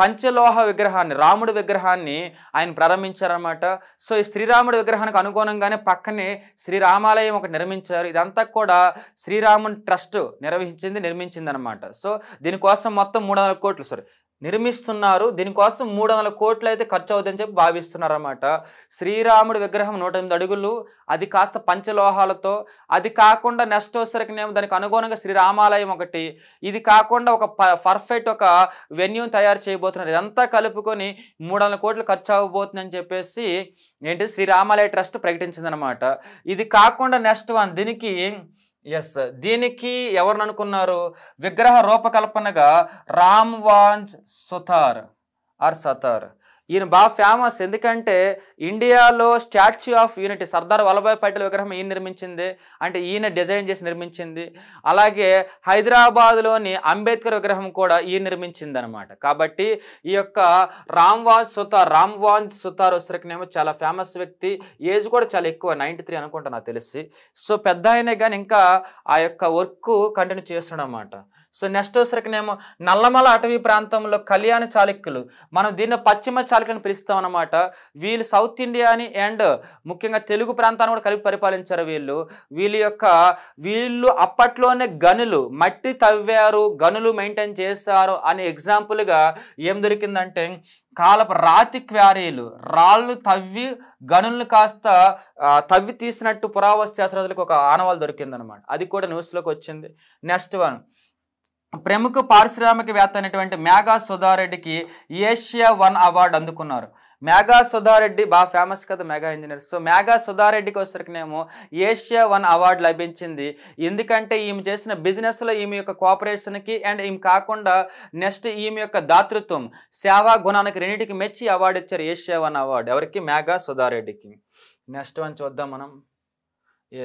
పంచలోహ విగ్రహాన్ని రాముడి విగ్రహాన్ని ఆయన ప్రారంభించారనమాట సో ఈ శ్రీరాముడి విగ్రహానికి అనుగుణంగానే పక్కనే శ్రీరామాలయం ఒకటి నిర్మించారు ఇదంతా కూడా శ్రీరాముని ట్రస్ట్ నిర్వహించింది నిర్మించింది అనమాట సో దీనికోసం మొత్తం మూడు వందల కోట్లు సారీ నిర్మిస్తున్నారు దీనికోసం మూడు వందల కోట్లు అయితే ఖర్చు అవుతుందని చెప్పి భావిస్తున్నారన్నమాట శ్రీరాముడి విగ్రహం నూట ఎనిమిది అడుగులు అది కాస్త పంచలోహాలతో అది కాకుండా నెక్స్ట్ నేను దానికి అనుగుణంగా శ్రీరామాలయం ఒకటి ఇది కాకుండా ఒక పర్ఫెక్ట్ ఒక వెన్యూ తయారు చేయబోతున్నారు ఇదంతా కలుపుకొని మూడు వందల కోట్లు ఖర్చు అవ్వబోతుందని చెప్పేసి ఏంటి శ్రీరామాలయ ట్రస్ట్ అనమాట ఇది కాకుండా నెక్స్ట్ వన్ దీనికి ఎస్ దీనికి ఎవరిని అనుకున్నారు విగ్రహ రూపకల్పనగా రామ్ వాంజ్ సుతార్ ఆర్ సతార్ ఈయన బాగా ఫేమస్ ఎందుకంటే ఇండియాలో statue of unity Sardar Vallabhbhai Patel విగ్రహం ఈయన నిర్మించింది అంటే ఈయన డిజైన్ చేసి నిర్మించింది అలాగే హైదరాబాద్లోని అంబేద్కర్ విగ్రహం కూడా ఈయన నిర్మించింది అనమాట కాబట్టి ఈ యొక్క రామ్వాజ్ సుతార్ రామ్వాజ్ సుతార్ ఉసరకనేమో చాలా ఫేమస్ వ్యక్తి ఏజ్ కూడా చాలా ఎక్కువ నైంటీ త్రీ అనుకుంటా నాకు తెలిసి సో పెద్ద ఆయనే కానీ ఇంకా ఆ యొక్క వర్క్ కంటిన్యూ చేస్తున్నాడు అనమాట సో నెక్స్ట్ వచ్చరికనేమో నల్లమల అటవీ ప్రాంతంలో కళ్యాణ చాళుక్యులు మనం దీన్ని పశ్చిమ చాళుక్యులను పిలుస్తాం అనమాట వీళ్ళు సౌత్ ఇండియాని అండ్ ముఖ్యంగా తెలుగు ప్రాంతాన్ని కూడా కలిపి పరిపాలించారు వీళ్ళు వీళ్ళ యొక్క వీళ్ళు అప్పట్లోనే గనులు మట్టి తవ్వారు గనులు మెయింటైన్ చేస్తారు అనే ఎగ్జాంపుల్గా ఏం దొరికిందంటే కాలపు రాతి క్వారీలు రాళ్ళు తవ్వి గనులను కాస్త తవ్వి తీసినట్టు పురావస్తు శాస్త్రవేత్తలకు ఒక ఆనవాళ్ళు దొరికిందనమాట అది కూడా న్యూస్లోకి వచ్చింది నెక్స్ట్ వన్ ప్రముఖ పారిశ్రామికవేత్త అయినటువంటి మేఘా సుధారెడ్డికి ఏషియా వన్ అవార్డు అందుకున్నారు మేఘా సుధారెడ్డి బాగా ఫేమస్ కదా మెగా ఇంజనీర్ సో మేఘా సుధారెడ్డికి వచ్చరికినేమో ఏషియా వన్ అవార్డు లభించింది ఎందుకంటే ఈమె చేసిన బిజినెస్లో ఈమె యొక్క కోఆపరేషన్కి అండ్ ఈమె కాకుండా నెక్స్ట్ ఈమె యొక్క దాతృత్వం సేవా గుణానికి రెండింటికి మెచ్చి అవార్డు ఇచ్చారు ఏషియా వన్ అవార్డు ఎవరికి మేఘా సుధారెడ్డికి నెక్స్ట్ వన్ చూద్దాం మనం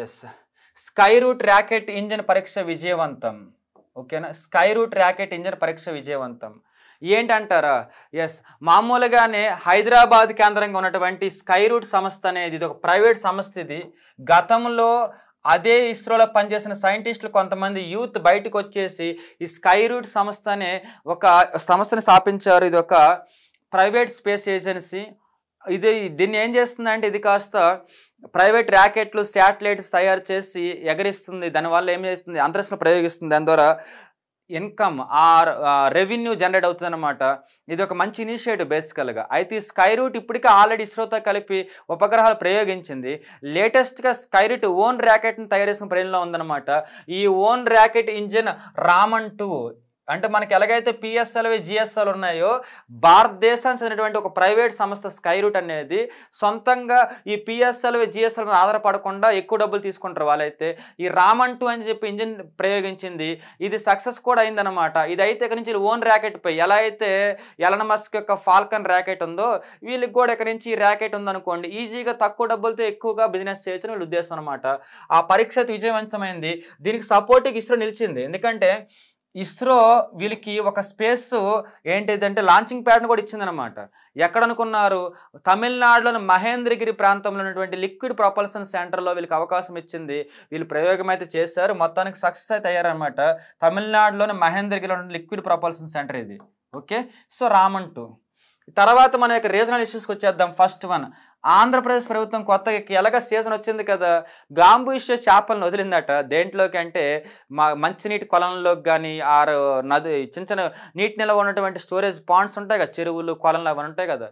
yes Skyroot rocket engine పరీక్ష విజయవంతం ఓకేనా స్కై రూట్ ర్యాకెట్ ఇంజన్ పరీక్ష విజయవంతం ఏంటంటారా ఎస్ మామూలుగానే హైదరాబాద్ కేంద్రంగా ఉన్నటువంటి స్కై రూట్ సంస్థ అనేది ఇది ఒక ప్రైవేట్ సంస్థ ఇది గతంలో అదే ఇస్రోలో పనిచేసిన సైంటిస్టులు కొంతమంది యూత్ బయటకు వచ్చేసి ఈ స్కై రూట్ అనే ఒక సంస్థని స్థాపించారు ఇది ఒక ప్రైవేట్ స్పేస్ ఏజెన్సీ ఇది దీన్ని ఏం చేస్తుందంటే ఇది కాస్త ప్రైవేట్ ర్యాకెట్లు శాటిలైట్స్ తయారు చేసి ఎగరిస్తుంది దానివల్ల ఏం చేస్తుంది అంతరిక్షణ ప్రయోగిస్తుంది దాని ద్వారా ఇన్కమ్ ఆ రెవెన్యూ జనరేట్ అవుతుంది అనమాట ఇది ఒక మంచి ఇనిషియేటివ్ బేసికల్గా అయితే ఈ స్కై రూట్ ఇప్పటికే ఆల్రెడీ ఇస్రోతో కలిపి ఉపగ్రహాలు ప్రయోగించింది లేటెస్ట్గా స్కై రూట్ ఓన్ ర్యాకెట్ని తయారు చేసిన ప్రయోజనంలో ఉందన్నమాట ఈ own rocket engine Raman two అంటే మనకి ఎలాగైతే పిఎస్ఎల్వి జిఎస్ఎల్ ఉన్నాయో భారతదేశానికి చెందినటువంటి ఒక ప్రైవేట్ సంస్థ స్కై రూట్ అనేది సొంతంగా ఈ పిఎస్ఎల్వి జిఎస్ఎల్ మీద ఆధారపడకుండా ఎక్కువ డబ్బులు తీసుకుంటారు వాళ్ళైతే ఈ రామన్ టూ అని చెప్పి ఇంజిన్ ప్రయోగించింది ఇది సక్సెస్ కూడా అయిందనమాట ఇది అయితే ఇక్కడ నుంచి ఓన్ ర్యాకెట్ పై ఎలా అయితే ఎలనమస్క్ మస్క్ యొక్క ఫాల్కన్ ర్యాకెట్ ఉందో వీళ్ళకి కూడా ఇక్కడ నుంచి ఈ ర్యాకెట్ ఉందనుకోండి ఈజీగా తక్కువ డబ్బులతో ఎక్కువగా బిజినెస్ చేయొచ్చని వీళ్ళ ఉద్దేశం అనమాట ఆ పరీక్ష విజయవంతమైంది దీనికి సపోర్ట్కి ఇస్రో నిలిచింది ఎందుకంటే ఇస్రో వీళ్ళకి ఒక స్పేస్ ఏంటిదంటే లాంచింగ్ ప్యాడ్ను కూడా ఇచ్చిందనమాట ఎక్కడనుకున్నారు తమిళనాడులోని మహేంద్రగిరి ప్రాంతంలో ఉన్నటువంటి లిక్విడ్ ప్రొపల్సన్ సెంటర్లో వీళ్ళకి అవకాశం ఇచ్చింది వీళ్ళు ప్రయోగం అయితే చేశారు మొత్తానికి సక్సెస్ అయితే అయ్యారనమాట తమిళనాడులోని మహేంద్రగిరిలో ఉన్న లిక్విడ్ ప్రొపల్సన్ సెంటర్ ఇది ఓకే సో రామంటూ తర్వాత మన యొక్క రీజనల్ ఇష్యూస్కి వచ్చేద్దాం ఫస్ట్ వన్ ఆంధ్రప్రదేశ్ ప్రభుత్వం కొత్తగా ఎలాగ సీజన్ వచ్చింది కదా గాంబూష చేపలను వదిలిందట దేంట్లోకి అంటే మా మంచినీటి కొలంలోకి కానీ ఆరు నది చిన్న చిన్న నీటి నిల్వ ఉన్నటువంటి స్టోరేజ్ పాండ్స్ ఉంటాయి కదా చెరువులు కొలంలో అవన్నీ ఉంటాయి కదా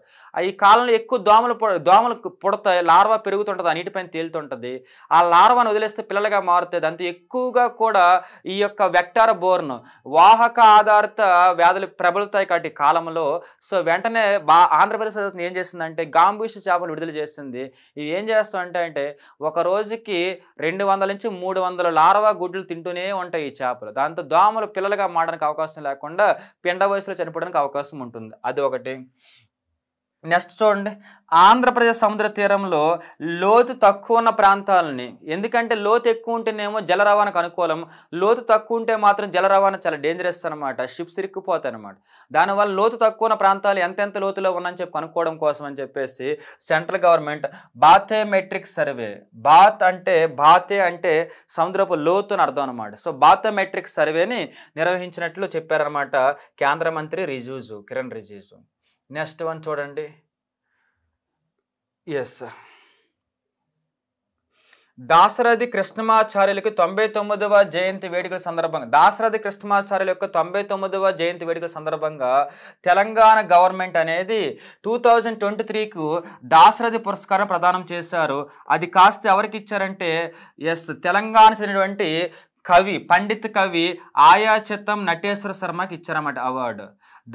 ఈ కాలంలో ఎక్కువ దోమలు దోమలు పుడతాయి లార్వా పెరుగుతుంటుంది ఆ నీటిపైన తేలుతుంటుంది ఆ లార్వాను వదిలేస్తే పిల్లలుగా మారుతుంది అంత ఎక్కువగా కూడా ఈ యొక్క వెక్టార్ బోర్ను వాహక ఆధారిత వ్యాధులు ప్రబలుతాయి కాబట్టి కాలంలో సో వెంటనే బా ఆంధ్రప్రదేశ్ ఏం చేసిందంటే గాంబూష చేపలు విడుదల చేసింది ఇవి ఏం చేస్తాం అంటే అంటే ఒక రోజుకి రెండు వందల నుంచి మూడు వందల లారవా గుడ్లు తింటూనే ఉంటాయి ఈ చేపలు దాంతో దోమలు పిల్లలుగా మారడానికి అవకాశం లేకుండా పిండ వయసులో చనిపోవడానికి అవకాశం ఉంటుంది అది ఒకటి నెక్స్ట్ చూడండి ఆంధ్రప్రదేశ్ సముద్ర తీరంలో లోతు తక్కువ ఉన్న ప్రాంతాలని ఎందుకంటే లోతు ఎక్కువ ఉంటేనేమో జల రవాణాకు అనుకూలం లోతు తక్కువ ఉంటే మాత్రం జల రవాణా చాలా డేంజరస్ అనమాట షిప్స్ ఇరుక్కుపోతాయి అనమాట దానివల్ల లోతు తక్కువ ఉన్న ప్రాంతాలు ఎంతెంత లోతులో ఉన్నాయని చెప్పి కనుక్కోవడం కోసం అని చెప్పేసి central government bathymetric survey bath అంటే బాతే అంటే సముద్రపు లోతు అని అర్థం అనమాట సో బాథమెట్రిక్ సర్వేని నిర్వహించినట్లు చెప్పారనమాట కేంద్ర మంత్రి రిజిజు కిరణ్ రిజిజు నెక్స్ట్ వన్ చూడండి ఎస్ దాసరథి కృష్ణమాచార్యులకి తొంభై తొమ్మిదవ జయంతి వేడుకల సందర్భంగా దాసరథి కృష్ణమాచార్యుల యొక్క తొంభై తొమ్మిదవ జయంతి వేడుకల సందర్భంగా తెలంగాణ గవర్నమెంట్ అనేది టూ థౌజండ్ ట్వంటీ త్రీకు దాసరథి పురస్కారం ప్రదానం చేశారు అది కాస్త ఎవరికి ఇచ్చారంటే ఎస్ తెలంగాణ చెందినటువంటి కవి పండిత్ కవి ఆయా చిత్తం నటేశ్వర శర్మకి ఇచ్చారన్నమాట అవార్డు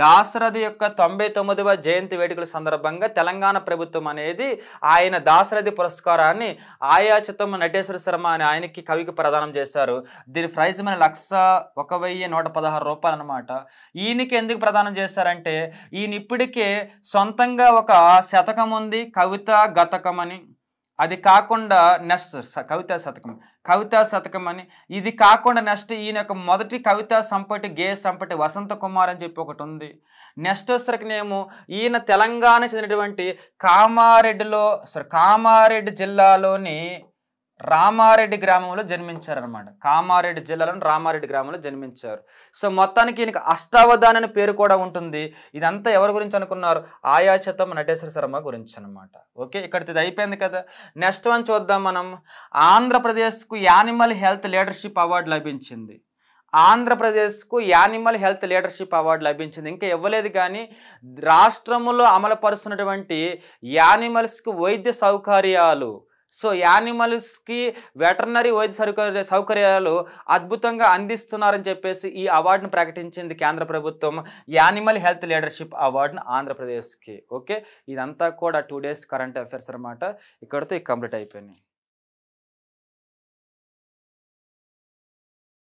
దాశరథి యొక్క తొంభై తొమ్మిదవ జయంతి వేడుకల సందర్భంగా తెలంగాణ ప్రభుత్వం అనేది ఆయన దాశరథి పురస్కారాన్ని ఆయా చిత్తమ్మ నటేశ్వర శర్మ అని ఆయనకి కవికి ప్రదానం చేశారు దీని ప్రైజ్ మన లక్ష ఒక వెయ్యి నూట పదహారు రూపాయలు అనమాట ఈయనకి ఎందుకు ప్రదానం చేశారంటే ఈయన ఇప్పటికే సొంతంగా ఒక శతకం ఉంది కవిత గతకం అని అది కాకుండా నెక్స్ట్ కవితా శతకం కవితా శతకం అని ఇది కాకుండా నెక్స్ట్ ఈయన యొక్క మొదటి కవితా సంపటి గే సంపటి వసంత కుమార్ అని చెప్పి ఒకటి ఉంది నెక్స్ట్ వచ్చేసరికినేమో ఈయన తెలంగాణ చెందినటువంటి కామారెడ్డిలో సారీ కామారెడ్డి జిల్లాలోని రామారెడ్డి గ్రామంలో జన్మించారనమాట కామారెడ్డి జిల్లాలోని రామారెడ్డి గ్రామంలో జన్మించారు సో మొత్తానికి ఈయనకి అష్టావధాని అనే పేరు కూడా ఉంటుంది ఇదంతా ఎవరి గురించి అనుకున్నారు ఆయాచతం నటేశ్వర శర్మ గురించి అనమాట ఓకే ఇక్కడ ఇది అయిపోయింది కదా నెక్స్ట్ వన్ చూద్దాం మనం ఆంధ్రప్రదేశ్కు యానిమల్ హెల్త్ లీడర్షిప్ అవార్డు లభించింది ఆంధ్రప్రదేశ్కు యానిమల్ హెల్త్ లీడర్షిప్ అవార్డు లభించింది ఇంకా ఇవ్వలేదు కానీ రాష్ట్రంలో అమలుపరుస్తున్నటువంటి యానిమల్స్కు వైద్య సౌకర్యాలు సో యానిమల్స్కి వెటర్నరీ వైద్య సౌకర్య సౌకర్యాలు అద్భుతంగా అందిస్తున్నారని చెప్పేసి ఈ అవార్డును ప్రకటించింది కేంద్ర ప్రభుత్వం యానిమల్ హెల్త్ లీడర్షిప్ అవార్డును ఆంధ్రప్రదేశ్కి ఓకే ఇదంతా కూడా టూ డేస్ కరెంట్ అఫేర్స్ అనమాట ఇక్కడితో కంప్లీట్ అయిపోయినాయి